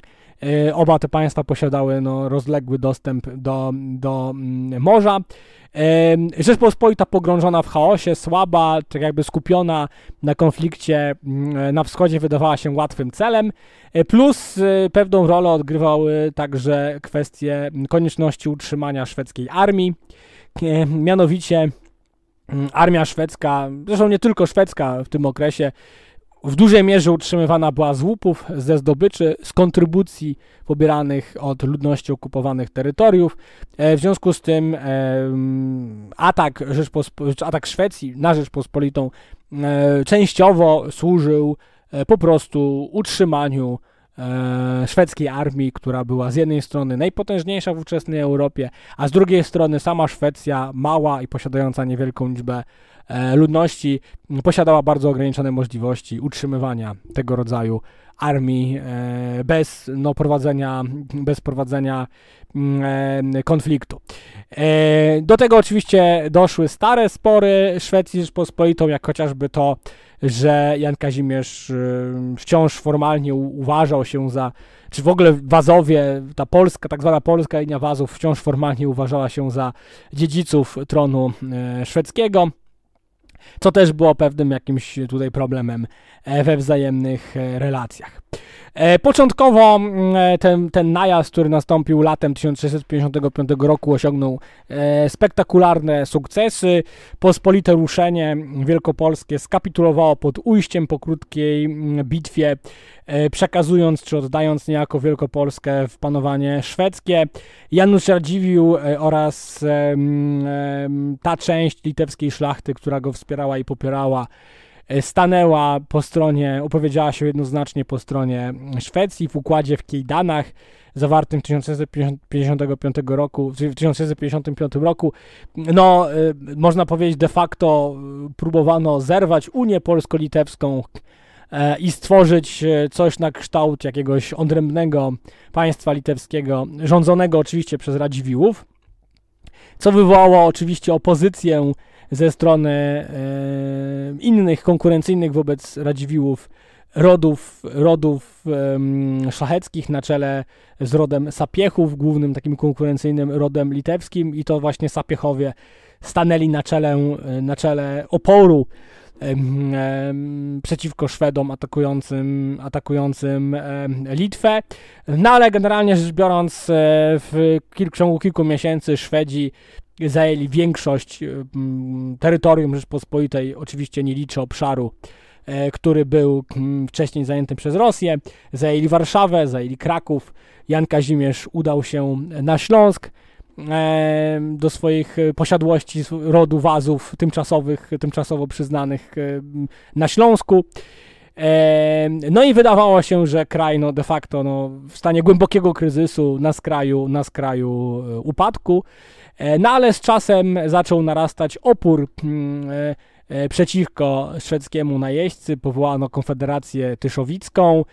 E, oba te państwa posiadały no, rozległy dostęp do, do mm, morza. E, Rzeczpospolita pogrążona w chaosie, słaba, tak jakby skupiona na konflikcie mm, na wschodzie wydawała się łatwym celem, e, plus pewną rolę odgrywały także kwestie konieczności utrzymania szwedzkiej armii, mianowicie mm, armia szwedzka, zresztą nie tylko szwedzka w tym okresie, w dużej mierze utrzymywana była z łupów, ze zdobyczy, z kontrybucji pobieranych od ludności okupowanych terytoriów. E, w związku z tym e, mm, atak, atak Szwecji na Rzeczpospolitą e, częściowo służył po prostu utrzymaniu szwedzkiej armii, która była z jednej strony najpotężniejsza w ówczesnej Europie, a z drugiej strony sama Szwecja, mała i posiadająca niewielką liczbę E, ludności posiadała bardzo ograniczone możliwości utrzymywania tego rodzaju armii e, bez no, prowadzenia, bez prowadzenia mm, e, konfliktu. Do tego oczywiście doszły stare spory Szwecji z Rzeczpospolitą, jak chociażby to, że Jan Kazimierz wciąż formalnie uważał się za, czy w ogóle Wazowie, ta Polska, tak zwana Polska linia Wazów wciąż formalnie uważała się za dziedziców tronu szwedzkiego co też było pewnym jakimś tutaj problemem e, we wzajemnych e, relacjach. E, początkowo mm, e, ten, ten najazd, który nastąpił latem 1655 roku, osiągnął e, spektakularne sukcesy. Pospolite ruszenie wielkopolskie skapitulowało pod ujściem po krótkiej mm, bitwie, przekazując czy oddając niejako Wielkopolskę w panowanie szwedzkie. Janusz Radziwiłł oraz ta część litewskiej szlachty, która go wspierała i popierała, E, stanęła po stronie, opowiedziała się jednoznacznie po stronie Szwecji w układzie w Kejdanach zawartym w 1655 roku, w 1655 roku. No, e, można powiedzieć de facto e, próbowano zerwać Unię Polsko-Litewską i stworzyć coś na kształt jakiegoś odrębnego państwa litewskiego, rządzonego oczywiście przez Radziwiłłów, co wywołało oczywiście opozycję ze strony innych konkurencyjnych wobec radziwiłów rodów, rodów um, szlacheckich na czele z rodem Sapiechów, głównym takim konkurencyjnym rodem litewskim i to właśnie Sapiechowie stanęli na czele, na czele oporu um, um, przeciwko Szwedom atakującym, atakującym Litwę. No ale generalnie rzecz biorąc e, w, kilk, w ciągu kilku miesięcy Szwedzi zajęli większość y, terytorium Rzeczpospolitej, oczywiście nie liczę obszaru, e, który był wcześniej zajęty przez Rosję. Zajęli Warszawę, zajęli Kraków. Jan Kazimierz udał się na Śląsk e, do swoich e, posiadłości rodu wazów tymczasowych, tymczasowo przyznanych na Śląsku. No i wydawało się, że kraj no de facto no, w stanie głębokiego kryzysu, na skraju, na skraju upadku. E, no ale z czasem zaczął narastać opór mm, e, e, przeciwko szwedzkiemu najeźdźcy, powołano Konfederację Tyszowicką.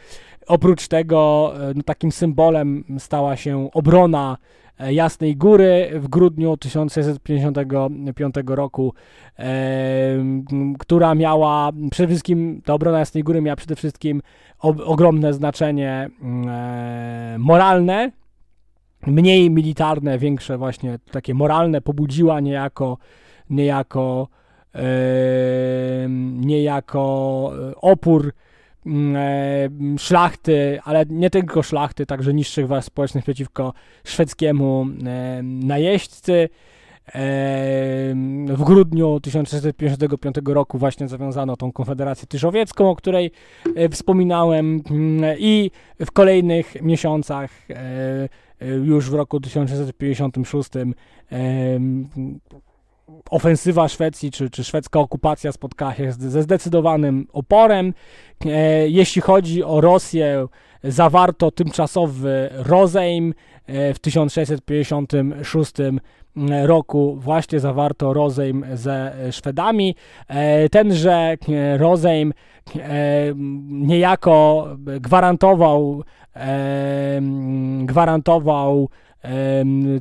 Oprócz tego no, takim symbolem stała się obrona Jasnej Góry w grudniu 1655 roku, e, która miała przede wszystkim, ta obrona Jasnej Góry miała przede wszystkim ogromne znaczenie mm, e, moralne mniej militarne, większe właśnie takie moralne pobudziła niejako, niejako, e, niejako opór mm, e, szlachty, ale nie tylko szlachty, także niższych warstw społecznych przeciwko szwedzkiemu e, najeźdźcy. W grudniu 1655 roku właśnie zawiązano tą konfederację tyżowiecką, o której e, wspominałem, mm, i w kolejnych miesiącach e, E, już w roku 1656 ofensywa Szwecji, czy, czy szwedzka okupacja spotkała się ze zdecydowanym oporem. E, jeśli chodzi o Rosję, zawarto tymczasowy rozejm e, w 1656 roku właśnie zawarto rozejm ze Szwedami. Tenże rozejm niejako gwarantował gwarantował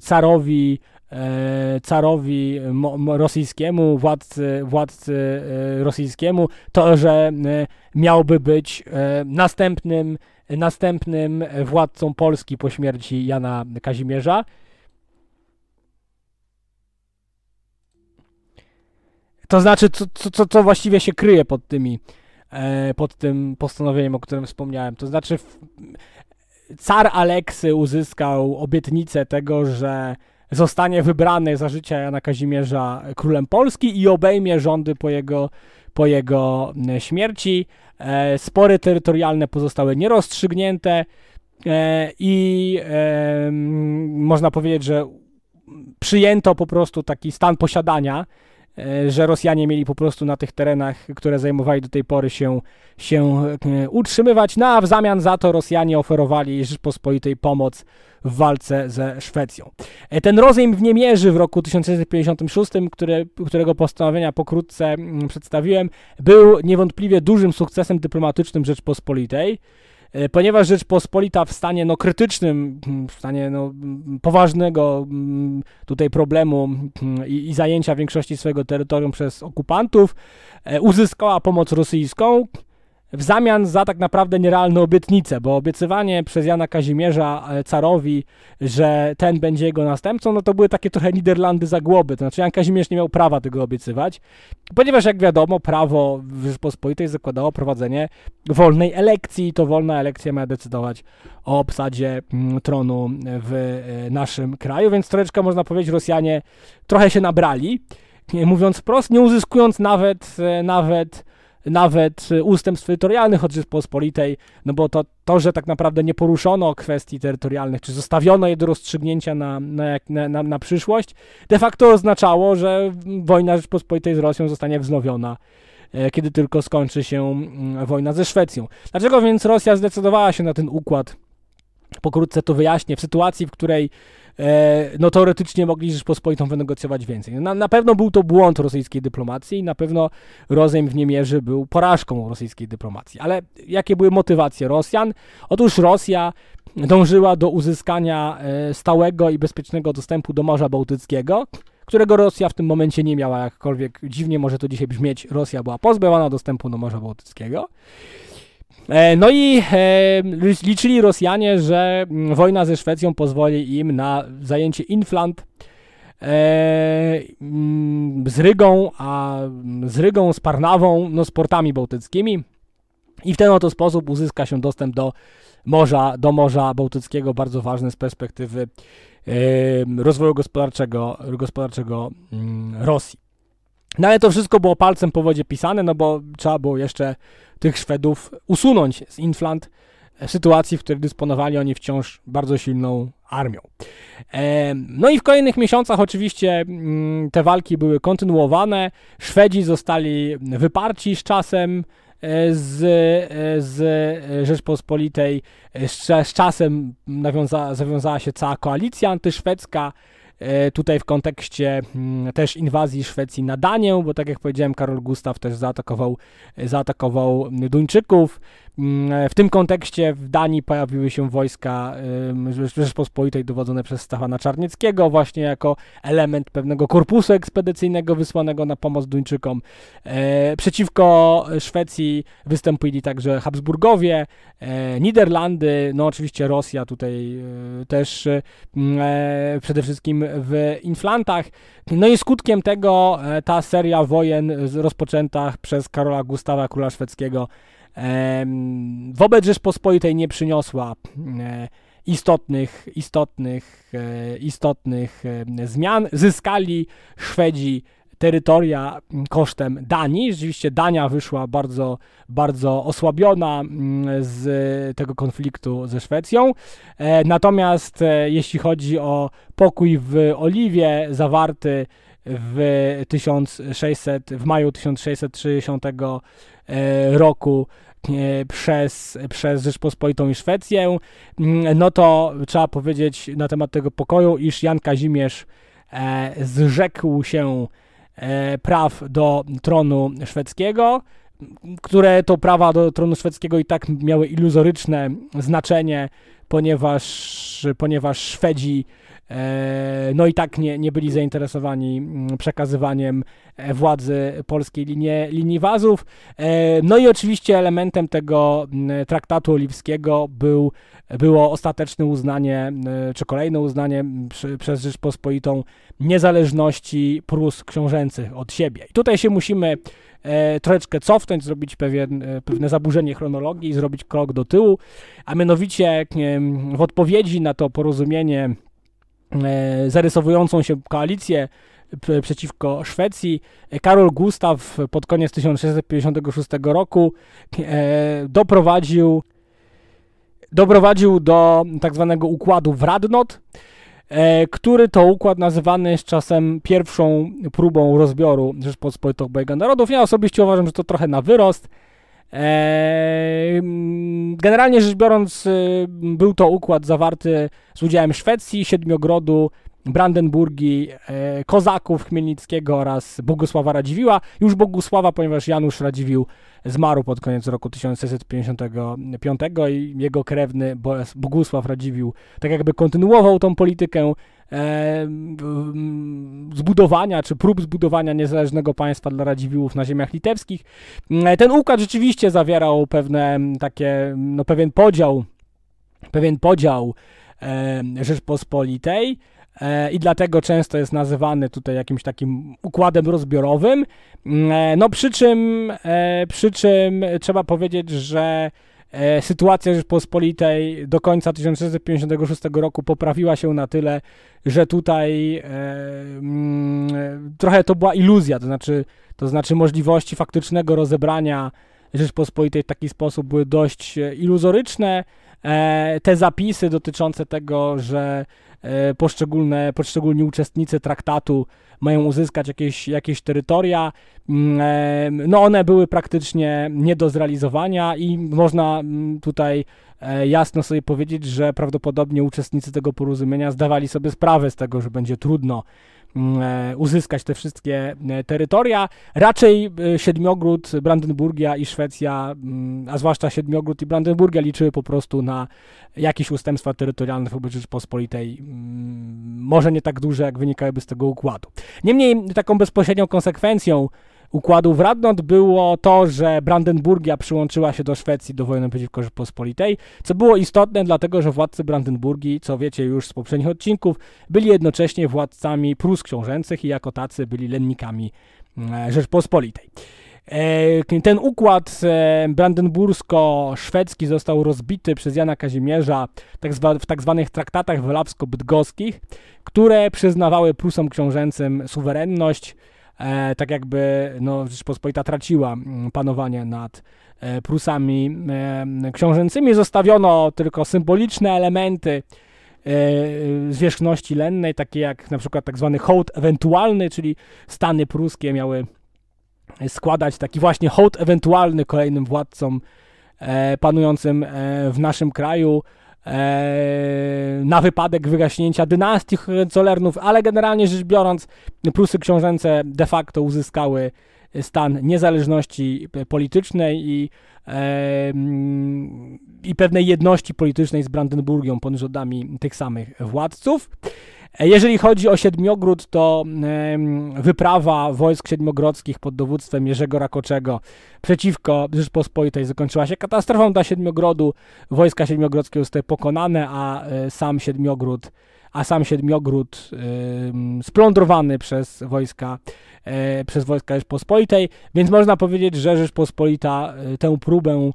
carowi e, carowi rosyjskiemu, władcy, władcy e, rosyjskiemu, to, że e, miałby być następnym, następnym władcą Polski po śmierci Jana Kazimierza. To znaczy, co, co, co właściwie się kryje pod tymi, pod tym postanowieniem, o którym wspomniałem. To znaczy, car Aleksy uzyskał obietnicę tego, że zostanie wybrany za życia Jana Kazimierza królem Polski i obejmie rządy po jego, po jego mm, śmierci. E, spory terytorialne pozostały nierozstrzygnięte e, i e, mm, można powiedzieć, że przyjęto po prostu taki stan posiadania E, że Rosjanie mieli po prostu na tych terenach, które zajmowali do tej pory się, się e, utrzymywać, no a w zamian za to Rosjanie oferowali Rzeczpospolitej pomoc w walce ze Szwecją. E, ten rozejm w Niemierzy w roku 1956, którego postanowienia pokrótce mm, przedstawiłem, był niewątpliwie dużym sukcesem dyplomatycznym Rzeczpospolitej. E, ponieważ Rzeczpospolita w stanie no, krytycznym, mm, w stanie no, mm, poważnego mm, tutaj problemu i, i zajęcia większości swojego terytorium przez okupantów, e, uzyskała pomoc rosyjską, w zamian za tak naprawdę nierealne obietnice, bo obiecywanie przez Jana Kazimierza e, carowi, że ten będzie jego następcą, no to były takie trochę Niderlandy za głowy. To znaczy Jan Kazimierz nie miał prawa tego obiecywać, ponieważ jak wiadomo, prawo w Rzeczpospolitej zakładało prowadzenie wolnej elekcji i to wolna elekcja ma decydować o obsadzie mm, tronu e, w e, naszym kraju, więc troszeczkę można powiedzieć Rosjanie trochę się nabrali, mówiąc wprost, nie uzyskując nawet, nawet nawet e, ustępstw terytorialnych od Rzeczpospolitej, no bo to, to, że tak naprawdę nie poruszono kwestii terytorialnych, czy zostawiono je do rozstrzygnięcia na, na, na, na przyszłość, de facto oznaczało, że wojna Rzeczpospolitej z Rosją zostanie wznowiona e, kiedy tylko skończy się mm, wojna ze Szwecją. Dlaczego więc Rosja zdecydowała się na ten układ pokrótce to wyjaśnię, w sytuacji, w której e, no teoretycznie mogli Rzeczpospolitą wynegocjować więcej. Na, na pewno był to błąd rosyjskiej dyplomacji i na pewno rozejm w niemierzy był porażką rosyjskiej dyplomacji. Ale jakie były motywacje Rosjan? Otóż Rosja dążyła do uzyskania e, stałego i bezpiecznego dostępu do Morza Bałtyckiego, którego Rosja w tym momencie nie miała, jakkolwiek dziwnie może to dzisiaj brzmieć, Rosja była pozbawiona dostępu do Morza Bałtyckiego. E, no i e, liczyli Rosjanie, że mm, wojna ze Szwecją pozwoli im na zajęcie Inflant e, mm, z Rygą, a mm, z Rygą, z Parnawą, no z portami bałtyckimi. I w ten oto sposób uzyska się dostęp do morza, do morza bałtyckiego, bardzo ważne z perspektywy rozwoju gospodarczego, gospodarczego Rosji. No ale to wszystko było palcem po wodzie pisane, no bo trzeba było jeszcze tych Szwedów usunąć z Inflant e, sytuacji, w której dysponowali oni wciąż bardzo silną armią. E, no i w kolejnych miesiącach oczywiście mm, te walki były kontynuowane. Szwedzi zostali wyparci z czasem e, z, z Rzeczpospolitej. Z, z czasem nawiąza, zawiązała się cała koalicja antyszwedzka. E, tutaj w kontekście mm, też inwazji Szwecji na Danię, bo tak jak powiedziałem, Karol Gustaw też zaatakował, e, zaatakował Duńczyków. Mm, e, w tym kontekście w Danii pojawiły się wojska Rzeczpospolitej dowodzone przez Stefana Czarnieckiego właśnie jako element pewnego korpusu ekspedycyjnego wysłanego na pomoc Duńczykom. E, przeciwko Szwecji wystąpili także Habsburgowie, e, Niderlandy, no oczywiście Rosja tutaj też przede wszystkim w Inflantach. No i skutkiem tego ta seria wojen rozpoczęta przez Karola Gustawa, króla szwedzkiego, wobec Rzeczpospolitej nie przyniosła e, istotnych, istotnych, e, istotnych zmian. Zyskali Szwedzi terytoria kosztem Danii. Rzeczywiście Dania wyszła bardzo, bardzo osłabiona z tego konfliktu ze Szwecją. E, natomiast jeśli chodzi o pokój w Oliwie zawarty w 1600, w maju 1660 roku przez, przez Rzeczpospolitą i Szwecję, mm, no to trzeba powiedzieć na temat tego pokoju, iż Jan Kazimierz e, zrzekł się e, praw do tronu szwedzkiego, które to prawa do tronu szwedzkiego i tak miały iluzoryczne znaczenie, ponieważ, ponieważ Szwedzi E, no i tak nie, nie byli zainteresowani mm, przekazywaniem e, władzy polskiej linie, linii wazów. E, no i oczywiście elementem tego mm, traktatu oliwskiego był, było ostateczne uznanie, czy kolejne uznanie mm, przez Rzeczpospolitą niezależności Prus książęcych od siebie. I tutaj się musimy troszeczkę cofnąć, zrobić pewien, pewne zaburzenie chronologii, zrobić krok do tyłu, a mianowicie w odpowiedzi na to porozumienie E, zarysowującą się koalicję przeciwko Szwecji. Karol Gustaw pod koniec 1656 roku e, doprowadził, doprowadził do tak zwanego układu Wradnot, e, który to układ nazywany jest czasem pierwszą próbą rozbioru Rzeczpospolitej Obojga Narodów. Ja osobiście uważam, że to trochę na wyrost, Eee, generalnie rzecz biorąc, y, był to układ zawarty z udziałem Szwecji, Siedmiogrodu, Brandenburgii, e, Kozaków Chmielnickiego oraz Bogusława Radziwiła. Już Bogusława, ponieważ Janusz Radziwił zmarł pod koniec roku 1655 i jego krewny Bogusław Radziwił tak jakby kontynuował tą politykę e, zbudowania czy prób zbudowania niezależnego państwa dla Radziwiłów na ziemiach litewskich. E, ten układ rzeczywiście zawierał pewne takie, no pewien podział, pewien podział Rzeczpospolitej, E, i dlatego często jest nazywany tutaj jakimś takim układem rozbiorowym. Mm, e, no przy czym, e, przy czym trzeba powiedzieć, że sytuacja Rzeczpospolitej do końca 1656 roku poprawiła się na tyle, że tutaj mm, trochę to była iluzja, to znaczy, to znaczy możliwości faktycznego rozebrania Rzeczpospolitej w taki sposób były dość iluzoryczne. te zapisy dotyczące tego, że E, poszczególne, poszczególni uczestnicy traktatu mają uzyskać jakieś, jakieś terytoria. Mm, no one były praktycznie nie do zrealizowania i można mm, tutaj e, jasno sobie powiedzieć, że prawdopodobnie uczestnicy tego porozumienia zdawali sobie sprawę z tego, że będzie trudno Mm, e, uzyskać te wszystkie e, terytoria. Raczej e, Siedmiogród, Brandenburgia i Szwecja, mm, a zwłaszcza Siedmiogród i Brandenburgia liczyły po prostu na jakieś ustępstwa terytorialne wobec Rzeczypospolitej. Mm, może nie tak duże, jak wynikałyby z tego układu. Niemniej taką bezpośrednią konsekwencją układu w Radnot było to, że Brandenburgia przyłączyła się do Szwecji do wojny przeciwko Rzeczpospolitej, co było istotne, dlatego że władcy Brandenburgii, co wiecie już z poprzednich odcinków, byli jednocześnie władcami Prus książęcych i jako tacy byli lennikami e, Rzeczpospolitej. E, ten układ e, brandenbursko-szwedzki został rozbity przez Jana Kazimierza tak w tak zwanych traktatach welawsko-bydgoskich, które przyznawały Prusom książęcym suwerenność e, tak jakby no, Rzeczpospolita traciła mm, panowanie nad e, Prusami e, książęcymi. Zostawiono tylko symboliczne elementy e, e, zwierzchności lennej, takie jak na przykład tak zwany hołd ewentualny, czyli Stany pruskie miały składać taki właśnie hołd ewentualny kolejnym władcom e, panującym w naszym kraju. E, na wypadek wygaśnięcia dynastii Hohenzollernów, ale generalnie rzecz biorąc, plusy książęce de facto uzyskały stan niezależności politycznej i, e, mm, i pewnej jedności politycznej z Brandenburgią pod rządami tych samych władców. E, jeżeli chodzi o Siedmiogród, to wyprawa wojsk siedmiogrodzkich pod dowództwem Jerzego Rakoczego przeciwko Rzeczpospolitej zakończyła się katastrofą dla Siedmiogrodu. Wojska siedmiogrodzkie zostały pokonane, a e, sam Siedmiogród a sam Siedmiogród y, splądrowany przez wojska, y, przez wojska Rzeczpospolitej, więc można powiedzieć, że Rzeczpospolita y, tę próbę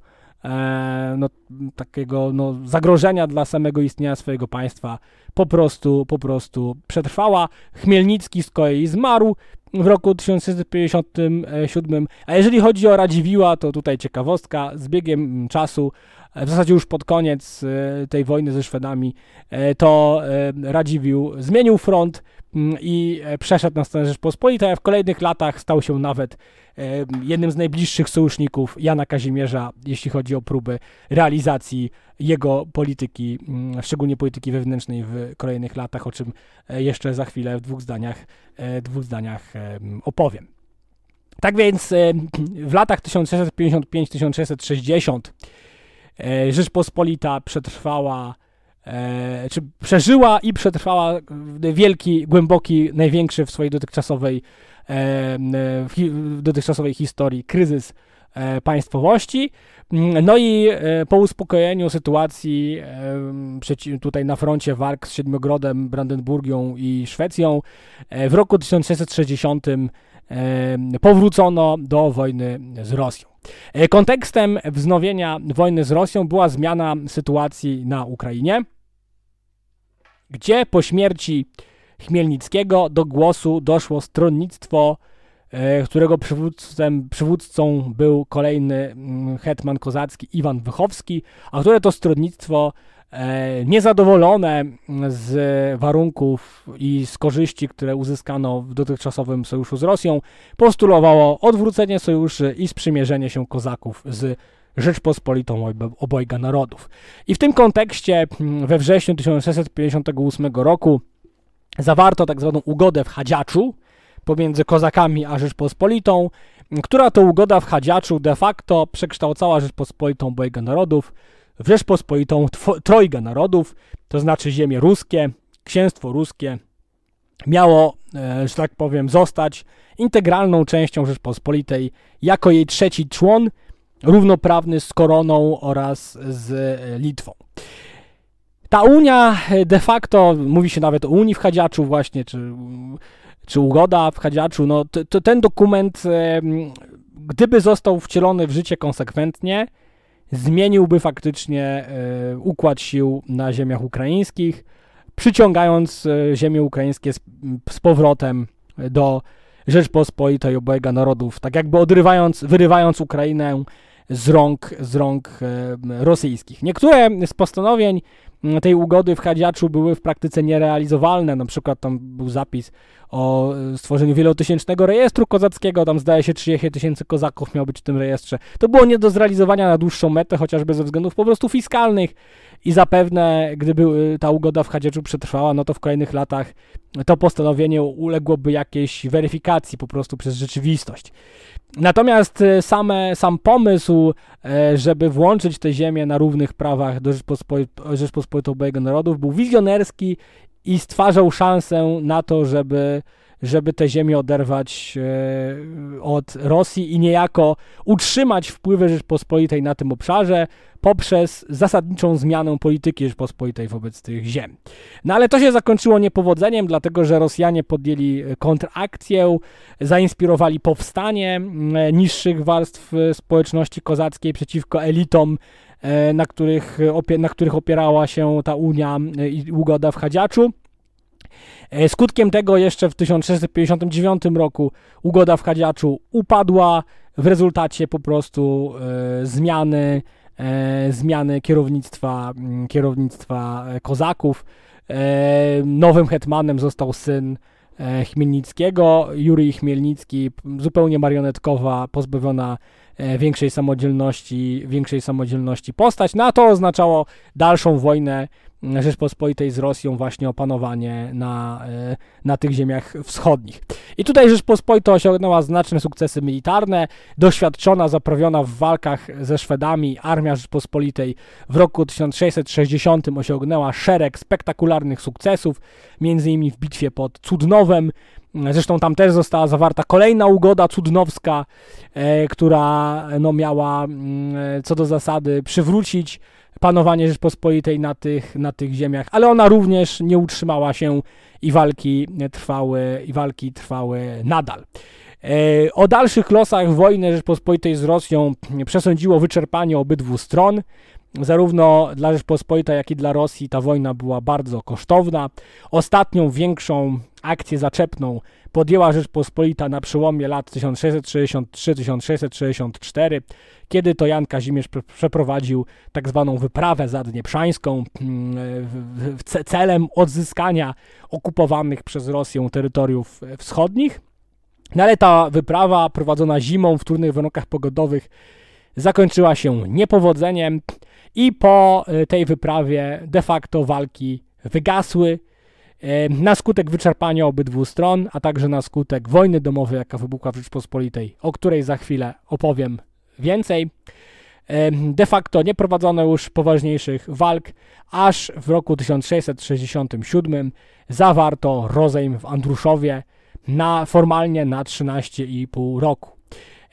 e, no, takiego no, zagrożenia dla samego istnienia swojego państwa po prostu, po prostu przetrwała. Chmielnicki z kolei zmarł w roku 1657. E, A jeżeli chodzi o Radziwiła, to tutaj ciekawostka. Z biegiem czasu w zasadzie już pod koniec y, tej wojny ze Szwedami, e, to e, Radziwił zmienił front mm, i e, przeszedł na stronę Rzeczpospolitej, a w kolejnych latach stał się nawet jednym z najbliższych sojuszników Jana Kazimierza, jeśli chodzi o próby realizacji jego polityki, mm, szczególnie polityki wewnętrznej w kolejnych latach, o czym jeszcze za chwilę w dwóch zdaniach, dwóch zdaniach opowiem. Tak więc w latach 1655-1660 E, Rzeczpospolita przetrwała, e, czy przeżyła i przetrwała wielki, głęboki, największy w swojej dotychczasowej, e, w dotychczasowej historii kryzys państwowości. Mm, no i po uspokojeniu sytuacji tutaj na froncie walk z Siedmiogrodem, Brandenburgią i Szwecją w roku 1660 powrócono do wojny z Rosją. E, kontekstem wznowienia wojny z Rosją była zmiana sytuacji na Ukrainie, gdzie po śmierci Chmielnickiego do głosu doszło stronnictwo, e, którego przywódcą był kolejny mm, hetman kozacki Iwan Wychowski, a które to stronnictwo E, niezadowolone z warunków i z korzyści, które uzyskano w dotychczasowym sojuszu z Rosją, postulowało odwrócenie sojuszy i sprzymierzenie się Kozaków z Rzeczpospolitą obojga narodów. I w tym kontekście mm, we wrześniu 1658 roku zawarto tak zwaną ugodę w Hadziaczu pomiędzy Kozakami a Rzeczpospolitą, która to ugoda w Hadziaczu de facto przekształcała Rzeczpospolitą obojga narodów w Rzeczpospolitą trojga narodów, to znaczy ziemie ruskie, księstwo ruskie, miało, e, że tak powiem, zostać integralną częścią Rzeczpospolitej jako jej trzeci człon, równoprawny z koroną oraz z e, Litwą. Ta Unia e, de facto, mówi się nawet o Unii w Hadziaczu właśnie, czy, czy ugoda w Hadziaczu, no ten dokument, gdyby został wcielony w życie konsekwentnie, zmieniłby faktycznie e, układ sił na ziemiach ukraińskich, przyciągając e, ziemie ukraińskie z, z powrotem do Rzeczpospolitej obojga narodów, tak jakby odrywając, wyrywając Ukrainę z rąk, z rąk e, rosyjskich. Niektóre z postanowień Mm, tej ugody w Hadziaczu były w praktyce nierealizowalne. Na przykład tam był zapis o e, stworzeniu wielotysięcznego rejestru kozackiego, tam zdaje się 30 tysięcy kozaków miał być w tym rejestrze. To było nie do zrealizowania na dłuższą metę, chociażby ze względów po prostu fiskalnych i zapewne gdyby e, ta ugoda w Hadziaczu przetrwała, no to w kolejnych latach to postanowienie uległoby jakiejś weryfikacji po prostu przez rzeczywistość. Natomiast e, same, sam pomysł, żeby włączyć tę ziemię na równych prawach do Rzeczpospolitej płyt bojego narodów, był wizjonerski i stwarzał szansę na to, żeby, żeby te ziemię oderwać e, od Rosji i niejako utrzymać wpływy Rzeczpospolitej na tym obszarze poprzez zasadniczą zmianę polityki Rzeczpospolitej wobec tych ziem. No ale to się zakończyło niepowodzeniem, dlatego że Rosjanie podjęli kontrakcję, zainspirowali powstanie e, niższych warstw e, społeczności kozackiej przeciwko elitom E, na których, na których opierała się ta Unia e, i ugoda w Hadziaczu. E, skutkiem tego jeszcze w 1659 roku ugoda w Hadziaczu upadła w rezultacie po prostu zmiany, zmiany kierownictwa, kierownictwa kozaków. Nowym hetmanem został syn Chmielnickiego, Jurij Chmielnicki, zupełnie marionetkowa, pozbawiona E, większej samodzielności, większej samodzielności postać. No a to oznaczało dalszą wojnę Rzeczpospolitej z Rosją właśnie opanowanie na, e, na tych ziemiach wschodnich. I tutaj Rzeczpospolita osiągnęła znaczne sukcesy militarne. Doświadczona, zaprawiona w walkach ze Szwedami armia Rzeczpospolitej w roku 1660 osiągnęła szereg spektakularnych sukcesów, między innymi w bitwie pod Cudnowem, Zresztą tam też została zawarta kolejna ugoda cudnowska, e, która no, miała mm, e, co do zasady przywrócić panowanie Rzeczpospolitej na tych, na tych ziemiach, ale ona również nie utrzymała się i walki trwały, i walki trwały nadal. E, o dalszych losach wojny Rzeczpospolitej z Rosją przesądziło wyczerpanie obydwu stron. Zarówno dla Rzeczpospolitej, jak i dla Rosji ta wojna była bardzo kosztowna. Ostatnią większą akcję zaczepną podjęła Rzeczpospolita na przełomie lat 1663-1664, kiedy to Jan Kazimierz przeprowadził tak zwaną wyprawę zadnieprzańską mm, celem odzyskania okupowanych przez Rosję terytoriów wschodnich. No ale ta wyprawa prowadzona zimą w trudnych warunkach pogodowych zakończyła się niepowodzeniem i po e, tej wyprawie de facto walki wygasły e, na skutek wyczerpania obydwu stron, a także na skutek wojny domowej, jaka wybuchła w Rzeczpospolitej, o której za chwilę opowiem więcej. E, de facto nie prowadzono już poważniejszych walk, aż w roku 1667 zawarto rozejm w Andruszowie na formalnie na 13,5 roku.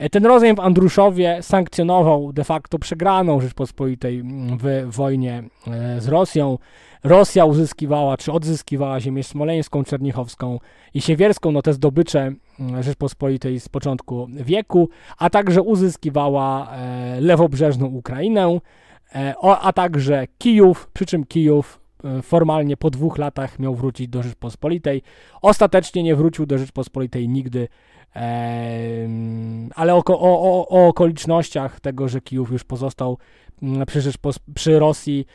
E, ten rozejm w Andruszowie sankcjonował de facto przegraną Rzeczpospolitej mm, w wojnie e, z Rosją. Rosja uzyskiwała czy odzyskiwała ziemię smoleńską, czernichowską i siewierską, no te zdobycze mm, Rzeczpospolitej z początku wieku, a także uzyskiwała e, lewobrzeżną Ukrainę, a także Kijów, przy czym Kijów formalnie po dwóch latach miał wrócić do Rzeczpospolitej. Ostatecznie nie wrócił do Rzeczpospolitej nigdy ale o, o, o, okolicznościach tego, że Kijów już pozostał mm, przy, przy Rosji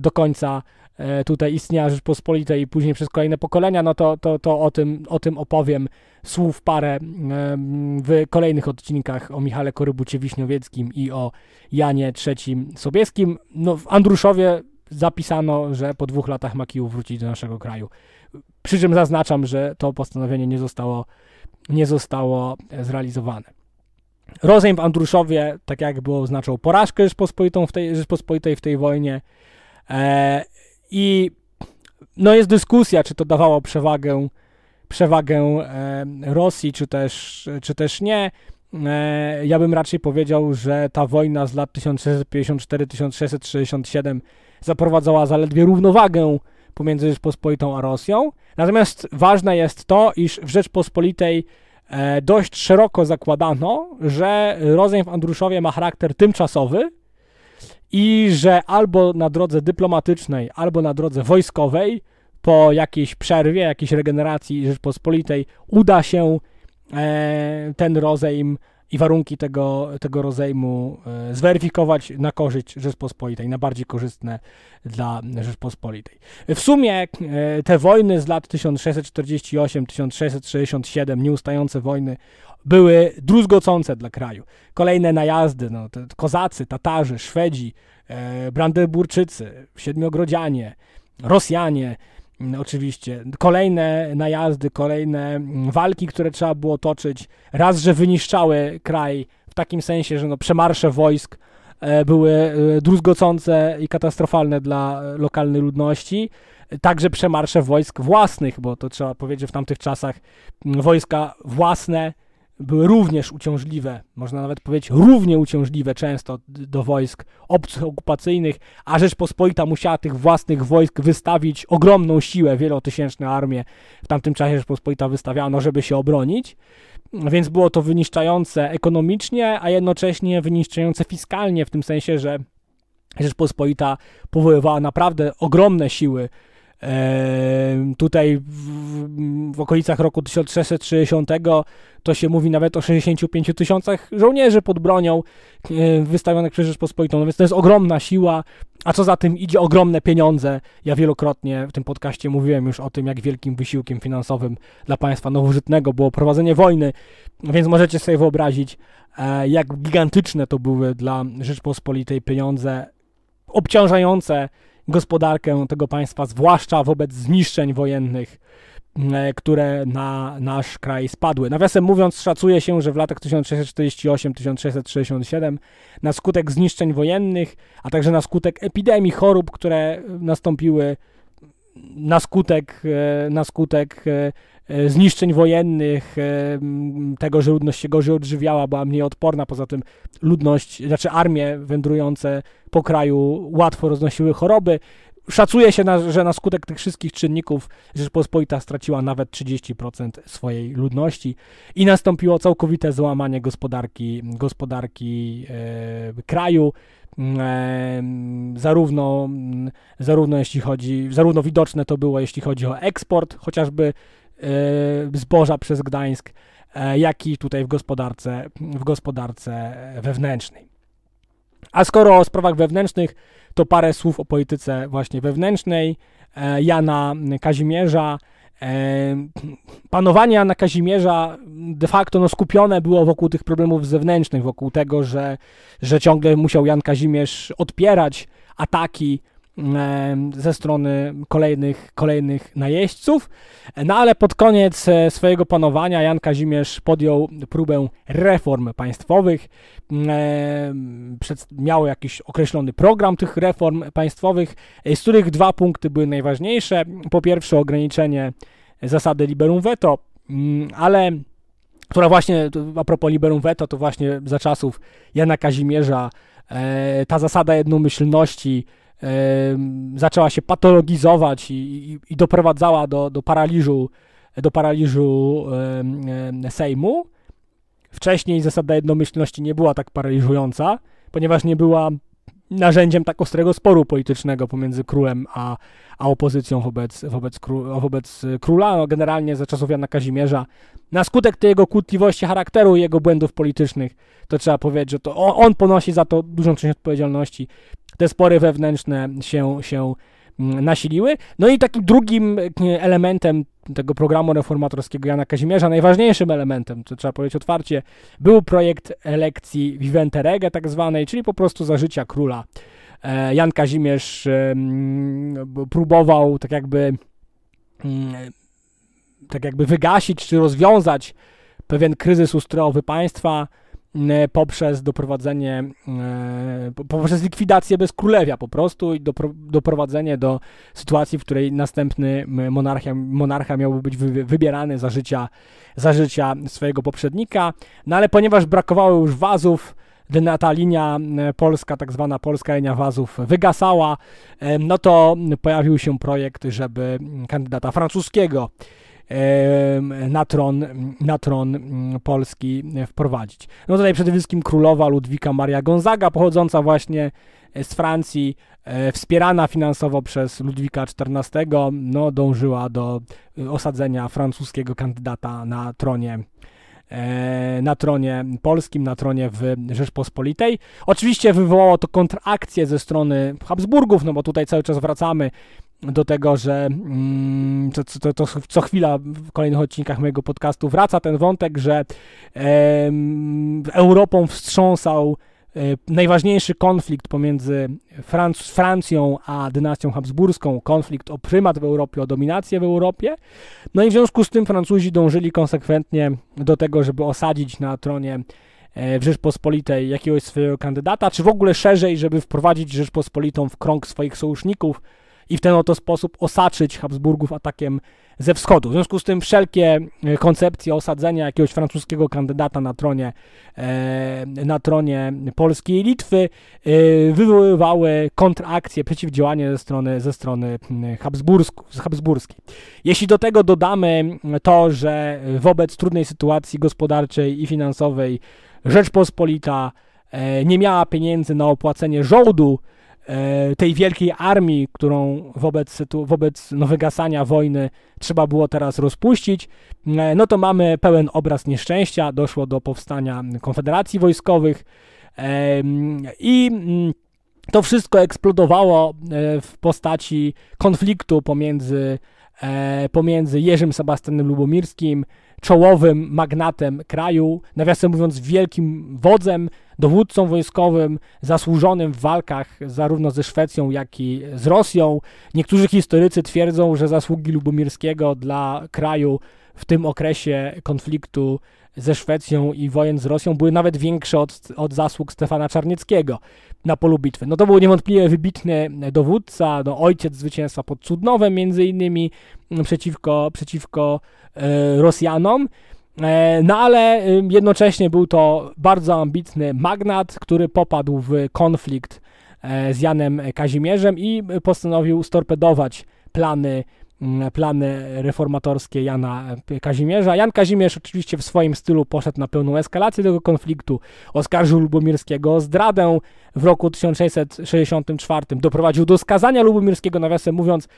do końca e, tutaj istnienia Rzeczpospolitej i później przez kolejne pokolenia, no to, to, to o, tym, o tym opowiem słów parę w kolejnych odcinkach o Michale Korybucie Wiśniowieckim i o Janie III Sobieskim. No, w Andruszowie zapisano, że po dwóch latach ma Kijów wrócić do naszego kraju. Przy czym zaznaczam, że to postanowienie nie zostało nie zostało e, zrealizowane. Rozejm w Andruszowie, tak jak było, oznaczał porażkę Rzeczpospolitą w tej, Rzeczpospolitej w tej wojnie e, i no jest dyskusja, czy to dawało przewagę, przewagę e, Rosji, czy też, czy też nie. E, ja bym raczej powiedział, że ta wojna z lat 1654-1667 zaprowadzała zaledwie równowagę pomiędzy Rzeczpospolitą a Rosją. Natomiast ważne jest to, iż w Rzeczpospolitej e, dość szeroko zakładano, że rozejm w Andruszowie ma charakter tymczasowy i że albo na drodze dyplomatycznej, albo na drodze wojskowej, po jakiejś przerwie, jakiejś regeneracji Rzeczpospolitej uda się e, ten rozejm i warunki tego, tego rozejmu e, zweryfikować na korzyść Rzeczpospolitej, na bardziej korzystne dla Rzeczpospolitej. W sumie e, te wojny z lat 1648-1667, nieustające wojny, były druzgocące dla kraju. Kolejne najazdy, no, kozacy, Tatarzy, Szwedzi, e, Brandenburczycy, Siedmiogrodzianie, Rosjanie, no, oczywiście. Kolejne najazdy, kolejne mm, walki, które trzeba było toczyć. Raz, że wyniszczały kraj w takim sensie, że no przemarsze wojsk e, były e, druzgocące i katastrofalne dla e, lokalnej ludności. Także przemarsze wojsk własnych, bo to trzeba powiedzieć, że w tamtych czasach mm, wojska własne były również uciążliwe, można nawet powiedzieć równie uciążliwe często do wojsk obcych okupacyjnych, a Rzeczpospolita musiała tych własnych wojsk wystawić ogromną siłę, wielotysięczne armię w tamtym czasie Rzeczpospolita wystawiano, żeby się obronić, więc było to wyniszczające ekonomicznie, a jednocześnie wyniszczające fiskalnie, w tym sensie, że Rzeczpospolita powoływała naprawdę ogromne siły Tutaj w, w okolicach roku 1660 to się mówi nawet o 65 tysiącach żołnierzy pod bronią e, wystawionych przez Rzeczpospolitą, no więc to jest ogromna siła, a co za tym idzie ogromne pieniądze. Ja wielokrotnie w tym podcaście mówiłem już o tym, jak wielkim wysiłkiem finansowym dla państwa nowożytnego było prowadzenie wojny, no więc możecie sobie wyobrazić, e, jak gigantyczne to były dla Rzeczpospolitej pieniądze obciążające gospodarkę tego państwa, zwłaszcza wobec zniszczeń wojennych, mm, e, które na nasz kraj spadły. Nawiasem mówiąc, szacuje się, że w latach 1648-1667 na skutek zniszczeń wojennych, a także na skutek epidemii chorób, które nastąpiły na skutek, e, na skutek e, E, zniszczeń wojennych, e, tego, że ludność się gorzej odżywiała, była mniej odporna. Poza tym ludność, znaczy armie wędrujące po kraju łatwo roznosiły choroby. Szacuje się, na, że na skutek tych wszystkich czynników Rzeczpospolita straciła nawet 30% swojej ludności i nastąpiło całkowite złamanie gospodarki, gospodarki e, kraju, mm, e, zarówno, mm, zarówno jeśli chodzi, zarówno widoczne to było, jeśli chodzi o eksport, chociażby E, zboża przez Gdańsk, e, jak i tutaj w gospodarce, w gospodarce wewnętrznej. A skoro o sprawach wewnętrznych, to parę słów o polityce właśnie wewnętrznej e, Jana Kazimierza. Panowanie Jana Kazimierza de facto no, skupione było wokół tych problemów zewnętrznych, wokół tego, że, że ciągle musiał Jan Kazimierz odpierać ataki ze strony kolejnych, kolejnych najeźdźców. No ale pod koniec e, swojego panowania Jan Kazimierz podjął próbę reform państwowych. Miał jakiś określony program tych reform państwowych, e, z których dwa punkty były najważniejsze. Po pierwsze ograniczenie zasady liberum veto, mm, ale która właśnie, a propos liberum veto, to właśnie za czasów Jana Kazimierza e, ta zasada jednomyślności zaczęła się patologizować i, i, i doprowadzała do, do paraliżu, do paraliżu Sejmu. Wcześniej zasada jednomyślności nie była tak paraliżująca, ponieważ nie była narzędziem tak ostrego sporu politycznego pomiędzy królem a, a opozycją wobec, wobec, kró, wobec e, króla, no generalnie za czasów Jana Kazimierza. Na skutek tej jego kłótliwości charakteru i jego błędów politycznych, to trzeba powiedzieć, że to on, on ponosi za to dużą część odpowiedzialności te spory wewnętrzne się, się mm, nasiliły. No i takim drugim elementem tego programu reformatorskiego Jana Kazimierza, najważniejszym elementem, to trzeba powiedzieć otwarcie, był projekt elekcji Vivente Rege tak zwanej, czyli po prostu za życia króla. E, Jan Kazimierz próbował tak jakby mm, tak jakby wygasić czy rozwiązać pewien kryzys ustrojowy państwa, E, poprzez doprowadzenie, e, poprzez likwidację bezkrólewia po prostu i dopro, doprowadzenie do sytuacji, w której następny monarcha monarcha miałby być wy, wybierany za życia, za życia swojego poprzednika. No ale ponieważ brakowało już wazów, gdy ta linia polska, tak zwana polska linia wazów wygasała, no to pojawił się projekt, żeby kandydata francuskiego na tron, na tron mm, Polski e, wprowadzić. No tutaj przede wszystkim królowa Ludwika Maria Gonzaga, pochodząca właśnie e, z Francji, e, wspierana finansowo przez Ludwika XIV, no, dążyła do osadzenia francuskiego kandydata na tronie na tronie polskim, na tronie w Rzeczpospolitej. Oczywiście wywołało to kontrakcję ze strony Habsburgów, no bo tutaj cały czas wracamy do tego, że to, to, to, co chwila w kolejnych odcinkach mojego podcastu wraca ten wątek, że Europą wstrząsał e, najważniejszy konflikt pomiędzy Franc Francją a dynastią habsburską, konflikt o prymat w Europie, o dominację w Europie. No i w związku z tym Francuzi dążyli konsekwentnie do tego, żeby osadzić na tronie e, w Rzeczpospolitej jakiegoś swojego kandydata, czy w ogóle szerzej, żeby wprowadzić Rzeczpospolitą w krąg swoich sojuszników, i w ten oto sposób osaczyć Habsburgów atakiem ze wschodu. W związku z tym wszelkie e, koncepcje osadzenia jakiegoś francuskiego kandydata na tronie, e, na tronie Polski i Litwy e, wywoływały kontrakcję, przeciwdziałanie ze strony, ze strony habsburskiej. Jeśli do tego dodamy to, że wobec trudnej sytuacji gospodarczej i finansowej Rzeczpospolita nie miała pieniędzy na opłacenie żołdu, E, tej wielkiej armii, którą wobec, wobec no, wygasania wojny trzeba było teraz rozpuścić, e, no to mamy pełen obraz nieszczęścia. Doszło do powstania konfederacji wojskowych e, i mm, to wszystko eksplodowało w postaci konfliktu pomiędzy E, pomiędzy Jerzym Sebastianem Lubomirskim, czołowym magnatem kraju, nawiasem mówiąc wielkim wodzem, dowódcą wojskowym, zasłużonym w walkach zarówno ze Szwecją, jak i z Rosją. Niektórzy historycy twierdzą, że zasługi Lubomirskiego dla kraju w tym okresie konfliktu ze Szwecją i wojen z Rosją były nawet większe od, od zasług Stefana Czarnieckiego na polu bitwy. No to był niewątpliwie wybitny dowódca, no ojciec zwycięstwa pod Cudnowem między innymi mm, przeciwko, przeciwko e, Rosjanom. E, no ale jednocześnie był to bardzo ambitny magnat, który popadł w konflikt e, z Janem Kazimierzem i postanowił storpedować plany plany reformatorskie Jana e, Kazimierza. Jan Kazimierz oczywiście w swoim stylu poszedł na pełną eskalację tego konfliktu, oskarżył Lubomirskiego o zdradę w roku 1664, doprowadził do skazania Lubomirskiego, nawiasem mówiąc,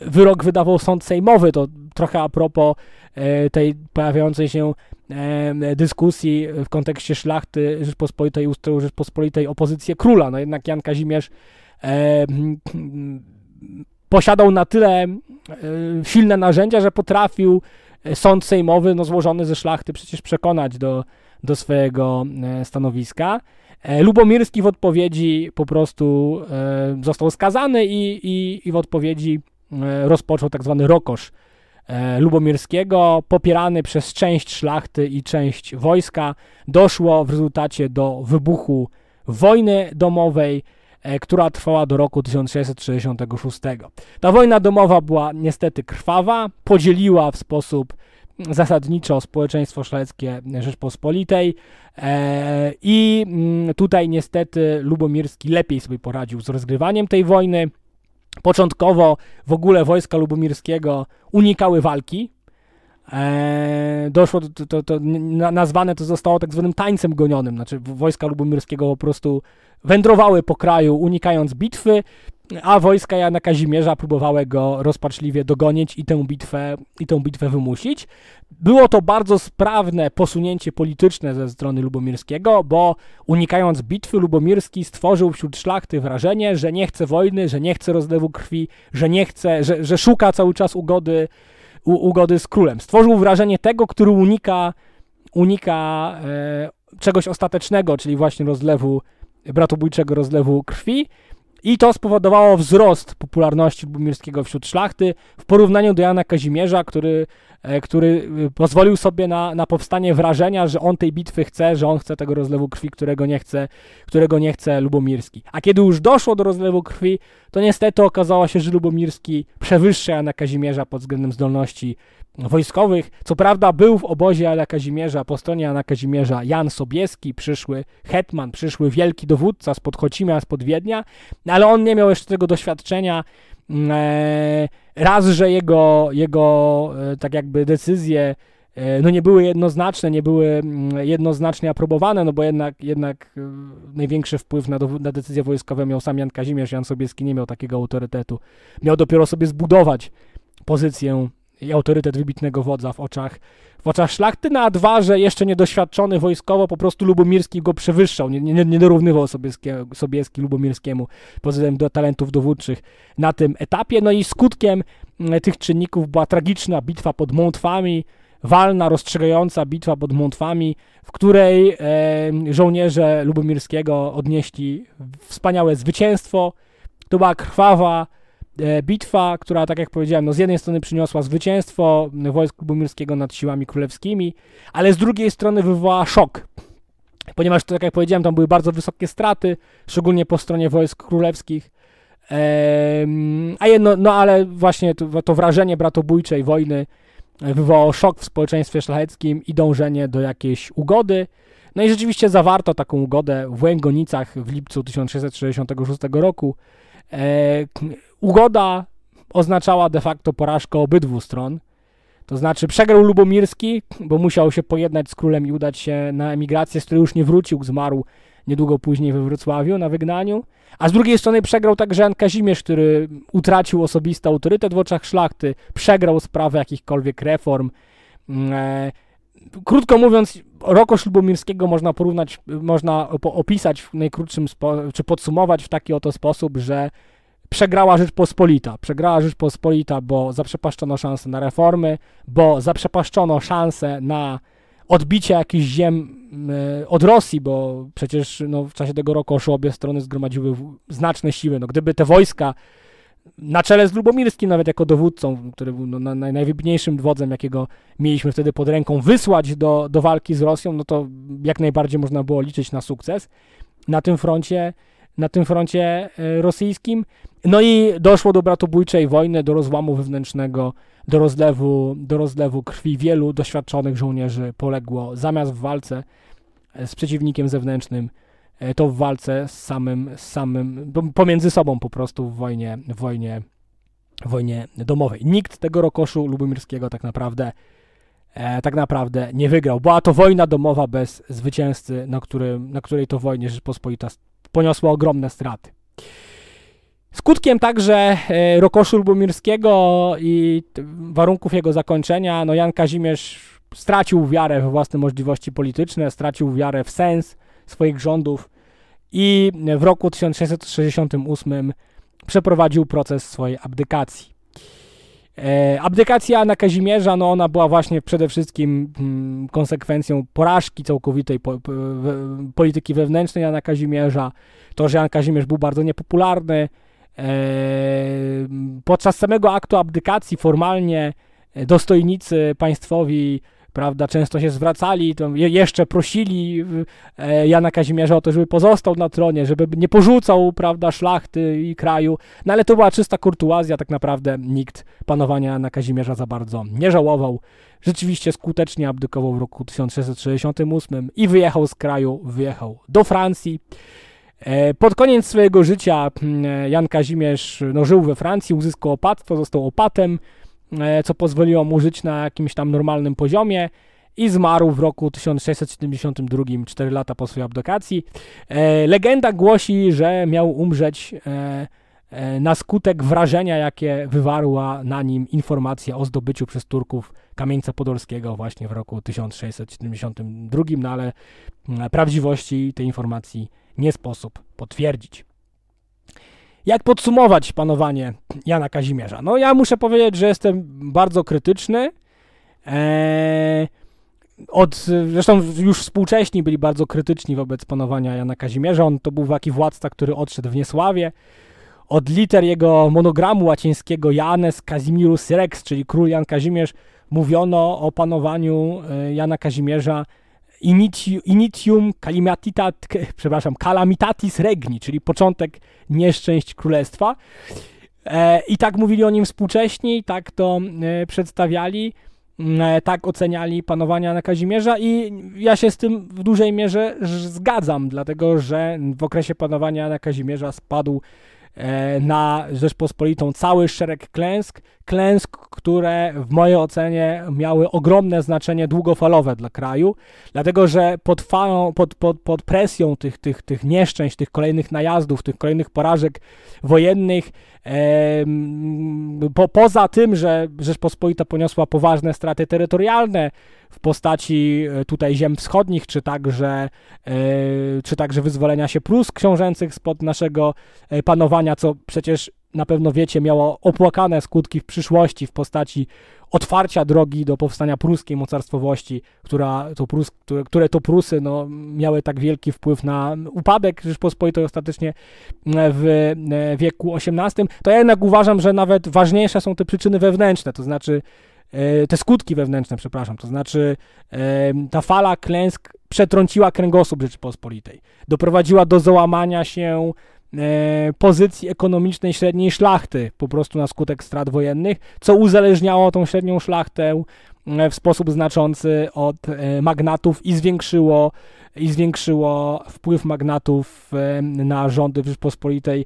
wyrok wydawał sąd sejmowy, to trochę a propos e, tej pojawiającej się e, dyskusji w kontekście szlachty Rzeczpospolitej, ustroju Rzeczpospolitej, opozycję króla, no jednak Jan Kazimierz posiadał na tyle E, silne narzędzia, że potrafił e, sąd sejmowy, no złożony ze szlachty, przecież przekonać do, do swojego e, stanowiska. Lubomirski w odpowiedzi po prostu został skazany i, i, i w odpowiedzi rozpoczął tak zwany rokosz Lubomirskiego, popierany przez część szlachty i część wojska. Doszło w rezultacie do wybuchu wojny domowej. E, która trwała do roku 1666. Ta wojna domowa była niestety krwawa, podzieliła w sposób zasadniczo społeczeństwo szlachetkie Rzeczpospolitej e, i mm, tutaj niestety Lubomirski lepiej sobie poradził z rozgrywaniem tej wojny. Początkowo w ogóle wojska lubomirskiego unikały walki, E, doszło, to, to, to, nazwane to zostało tak zwanym tańcem gonionym, znaczy wojska lubomirskiego po prostu wędrowały po kraju, unikając bitwy, a wojska Jana Kazimierza próbowały go rozpaczliwie dogonić i tę bitwę, i tę bitwę wymusić. Było to bardzo sprawne posunięcie polityczne ze strony Lubomirskiego, bo unikając bitwy Lubomirski stworzył wśród szlachty wrażenie, że nie chce wojny, że nie chce rozlewu krwi, że nie chce, że, że szuka cały czas ugody u, ugody z królem. Stworzył wrażenie tego, który unika, unika e, czegoś ostatecznego, czyli właśnie rozlewu, bratobójczego rozlewu krwi i to spowodowało wzrost popularności Lubomirskiego wśród szlachty w porównaniu do Jana Kazimierza, który, e, który e, pozwolił sobie na, na powstanie wrażenia, że on tej bitwy chce, że on chce tego rozlewu krwi, którego nie chce, którego nie chce Lubomirski. A kiedy już doszło do rozlewu krwi, to niestety okazało się, że Lubomirski przewyższa Jana Kazimierza pod względem zdolności wojskowych. Co prawda był w obozie Ala Kazimierza, po stronie Jana Kazimierza Jan Sobieski, przyszły hetman, przyszły wielki dowódca z Chocimia, z Podwiednia, no ale on nie miał jeszcze tego doświadczenia. Mm, e, raz, że jego, jego e, tak jakby decyzje e, no nie były jednoznaczne, nie były mm, jednoznacznie aprobowane, no bo jednak, jednak największy wpływ na, do, na decyzje wojskowe miał sam Jan Kazimierz, Jan Sobieski nie miał takiego autorytetu. Miał dopiero sobie zbudować pozycję i autorytet wybitnego wodza w oczach, w oczach szlachty, a dwa, że jeszcze niedoświadczony wojskowo po prostu Lubomirski go przewyższał, nie, nie, nie dorównywał Sobieski, Sobieski Lubomirskiemu pod względem do talentów dowódczych na tym etapie. No i skutkiem mm, tych czynników była tragiczna bitwa pod Mątwami, walna, rozstrzygająca bitwa pod Mątwami, w której e, żołnierze Lubomirskiego odnieśli wspaniałe zwycięstwo. To była krwawa, E, bitwa, która, tak jak powiedziałem, no z jednej strony przyniosła zwycięstwo wojsk lubomirskiego nad siłami królewskimi, ale z drugiej strony wywołała szok, ponieważ, tak jak powiedziałem, tam były bardzo wysokie straty, szczególnie po stronie wojsk królewskich. Ehm, a jedno, no ale właśnie to, to wrażenie bratobójczej wojny e, wywołało szok w społeczeństwie szlacheckim i dążenie do jakiejś ugody. No i rzeczywiście zawarto taką ugodę w Łęgonicach w lipcu 1666 roku. Ehm, Ugoda oznaczała de facto porażkę obydwu stron. To znaczy przegrał Lubomirski, bo musiał się pojednać z królem i udać się na emigrację, z której już nie wrócił, zmarł niedługo później we Wrocławiu na wygnaniu. A z drugiej strony przegrał także Jan Kazimierz, który utracił osobisty autorytet w oczach szlachty, przegrał sprawę jakichkolwiek reform. Mm, e, krótko mówiąc, Rokosz Lubomirskiego można porównać, można opisać w najkrótszym, czy podsumować w taki oto sposób, że przegrała Rzeczpospolita. Przegrała Rzeczpospolita, bo zaprzepaszczono szansę na reformy, bo zaprzepaszczono szansę na odbicie jakichś ziem e, od Rosji, bo przecież no, w czasie tego roku obie strony zgromadziły znaczne siły. No, gdyby te wojska na czele z Lubomirskim, nawet jako dowódcą, który był no, najwybitniejszym wodzem, jakiego mieliśmy wtedy pod ręką, wysłać do, do walki z Rosją, no to jak najbardziej można było liczyć na sukces. Na tym froncie na tym froncie e, rosyjskim. No i doszło do bratobójczej wojny, do rozłamu wewnętrznego, do rozlewu, do rozlewu krwi. Wielu doświadczonych żołnierzy poległo zamiast w walce e, z przeciwnikiem zewnętrznym, e, to w walce z samym, z samym pomiędzy sobą po prostu w wojnie, w wojnie, w wojnie domowej. Nikt tego rokoszu lubomirskiego tak naprawdę E, tak naprawdę nie wygrał. Była to wojna domowa bez zwycięzcy, na, którym, na której to wojnie Rzeczpospolita poniosła ogromne straty. Skutkiem także e, Rokoszu Lubomirskiego i warunków jego zakończenia, no Jan Kazimierz stracił wiarę we własne możliwości polityczne, stracił wiarę w sens swoich rządów i w roku 1668 przeprowadził proces swojej abdykacji. E, abdykacja na Kazimierza, no ona była właśnie przede wszystkim mm, konsekwencją porażki całkowitej po, po, polityki wewnętrznej Jana Kazimierza. To, że Jan Kazimierz był bardzo niepopularny. E, podczas samego aktu abdykacji formalnie e, dostojnicy państwowi prawda, często się zwracali, jeszcze prosili e, Jana Kazimierza o to, żeby pozostał na tronie, żeby nie porzucał, prawda, szlachty i kraju, no ale to była czysta kurtuazja, tak naprawdę nikt panowania Jana Kazimierza za bardzo nie żałował. Rzeczywiście skutecznie abdykował w roku 1668 i wyjechał z kraju, wyjechał do Francji. E, pod koniec swojego życia e, Jan Kazimierz no, żył we Francji, uzyskał opatstwo, został opatem, E, co pozwoliło mu żyć na jakimś tam normalnym poziomie i zmarł w roku 1672, 4 lata po swojej abdokacji. E, legenda głosi, że miał umrzeć e, na skutek wrażenia, jakie wywarła na nim informacja o zdobyciu przez Turków Kamieńca Podolskiego właśnie w roku 1672, no ale prawdziwości tej informacji nie sposób potwierdzić. Jak podsumować panowanie Jana Kazimierza? No ja muszę powiedzieć, że jestem bardzo krytyczny. Eee, od, zresztą już współcześni byli bardzo krytyczni wobec panowania Jana Kazimierza. On to był taki władca, który odszedł w niesławie. Od liter jego monogramu łacińskiego Janes Casimirus Rex, czyli król Jan Kazimierz, mówiono o panowaniu e, Jana Kazimierza Initium, initium calamitatis, <laughs> przepraszam, calamitatis regni, czyli początek nieszczęść królestwa. E, I tak mówili o nim współcześni, tak to e, przedstawiali, e, tak oceniali panowania na Kazimierza i ja się z tym w dużej mierze zgadzam, dlatego że w okresie panowania na Kazimierza spadł na Rzeczpospolitą cały szereg klęsk, klęsk, które w mojej ocenie miały ogromne znaczenie długofalowe dla kraju, dlatego że pod, falą, pod, pod, pod presją tych, tych, tych nieszczęść, tych kolejnych najazdów, tych kolejnych porażek wojennych, e, po, poza tym, że Rzeczpospolita poniosła poważne straty terytorialne w postaci e, tutaj ziem wschodnich, czy także, e, czy także wyzwolenia się Prus książęcych spod naszego e, panowania, co przecież na pewno wiecie, miało opłakane skutki w przyszłości w postaci otwarcia drogi do powstania pruskiej mocarstwowości, która to Prus, które, które to Prusy no, miały tak wielki wpływ na upadek Rzeczpospolitej ostatecznie e, w e, wieku XVIII, to ja jednak uważam, że nawet ważniejsze są te przyczyny wewnętrzne, to znaczy e, te skutki wewnętrzne, przepraszam, to znaczy ta fala klęsk przetrąciła kręgosłup Rzeczypospolitej, doprowadziła do załamania się E, pozycji ekonomicznej średniej szlachty po prostu na skutek strat wojennych, co uzależniało tą średnią szlachtę e, w sposób znaczący od e, magnatów i zwiększyło, i zwiększyło wpływ magnatów na rządy Rzeczpospolitej,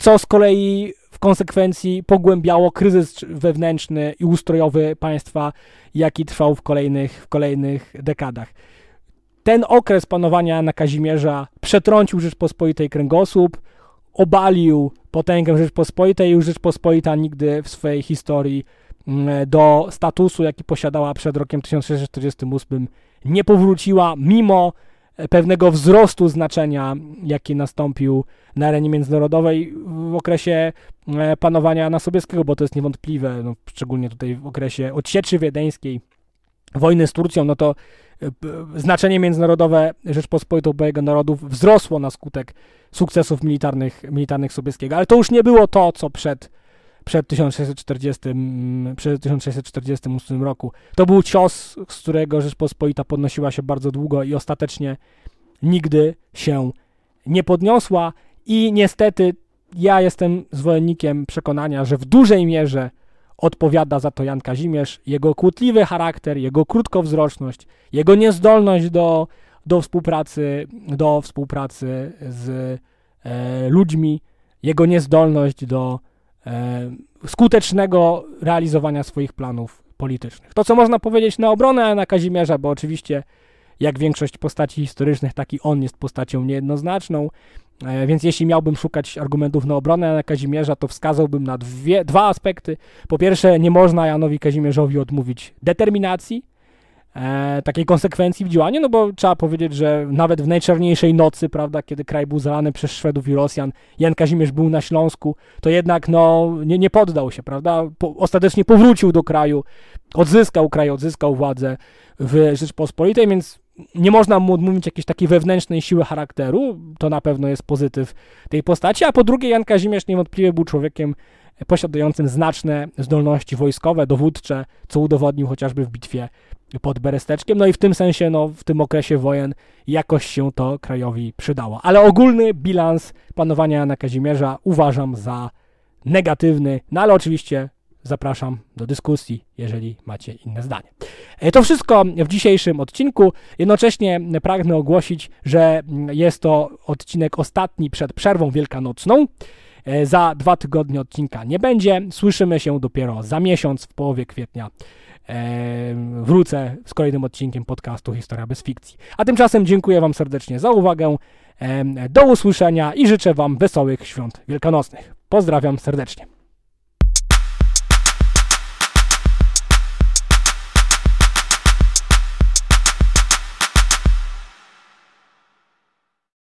co z kolei w konsekwencji pogłębiało kryzys wewnętrzny i ustrojowy państwa, jaki trwał w kolejnych, w kolejnych dekadach. Ten okres panowania na Kazimierza przetrącił Rzeczpospolitej kręgosłup, obalił potęgę Rzeczpospolitej. Już Rzeczpospolita nigdy w swojej historii mm, do statusu, jaki posiadała przed rokiem 1648, nie powróciła, mimo e, pewnego wzrostu znaczenia, jaki nastąpił na arenie międzynarodowej w okresie e, panowania Nasobieskiego, bo to jest niewątpliwe, no, szczególnie tutaj w okresie odsieczy wiedeńskiej wojny z Turcją, no to e, znaczenie międzynarodowe Rzeczpospolitej Obojego Narodów wzrosło na skutek sukcesów militarnych, militarnych Sobieskiego. Ale to już nie było to, co przed, przed, 1640, mm, przed 1648 roku. To był cios, z którego Rzeczpospolita podnosiła się bardzo długo i ostatecznie nigdy się nie podniosła. I niestety ja jestem zwolennikiem przekonania, że w dużej mierze Odpowiada za to Jan Kazimierz. Jego kłótliwy charakter, jego krótkowzroczność, jego niezdolność do, do, współpracy, do współpracy z e, ludźmi, jego niezdolność do e, skutecznego realizowania swoich planów politycznych. To, co można powiedzieć na obronę Jana Kazimierza, bo oczywiście jak większość postaci historycznych, taki on jest postacią niejednoznaczną. E, więc jeśli miałbym szukać argumentów na obronę Jana Kazimierza, to wskazałbym na dwie, dwa aspekty. Po pierwsze, nie można Janowi Kazimierzowi odmówić determinacji, e, takiej konsekwencji w działaniu, no bo trzeba powiedzieć, że nawet w najczarniejszej nocy, prawda, kiedy kraj był zalany przez Szwedów i Rosjan, Jan Kazimierz był na Śląsku, to jednak no, nie, nie poddał się, prawda? Po, ostatecznie powrócił do kraju, odzyskał kraj, odzyskał władzę w Rzeczpospolitej, więc nie można mu odmówić jakiejś takiej wewnętrznej siły charakteru, to na pewno jest pozytyw tej postaci, a po drugie Jan Kazimierz niewątpliwie był człowiekiem posiadającym znaczne zdolności wojskowe, dowódcze, co udowodnił chociażby w bitwie pod Beresteczkiem, no i w tym sensie, no, w tym okresie wojen jakoś się to krajowi przydało. Ale ogólny bilans panowania Jana Kazimierza uważam za negatywny, no ale oczywiście zapraszam do dyskusji, jeżeli macie inne zdanie. E, to wszystko w dzisiejszym odcinku. Jednocześnie pragnę ogłosić, że mm, jest to odcinek ostatni przed przerwą wielkanocną. E, za dwa tygodnie odcinka nie będzie. Słyszymy się dopiero za miesiąc, w połowie kwietnia. E, wrócę z kolejnym odcinkiem podcastu Historia bez fikcji. A tymczasem dziękuję Wam serdecznie za uwagę. Do usłyszenia i życzę Wam wesołych świąt wielkanocnych. Pozdrawiam serdecznie.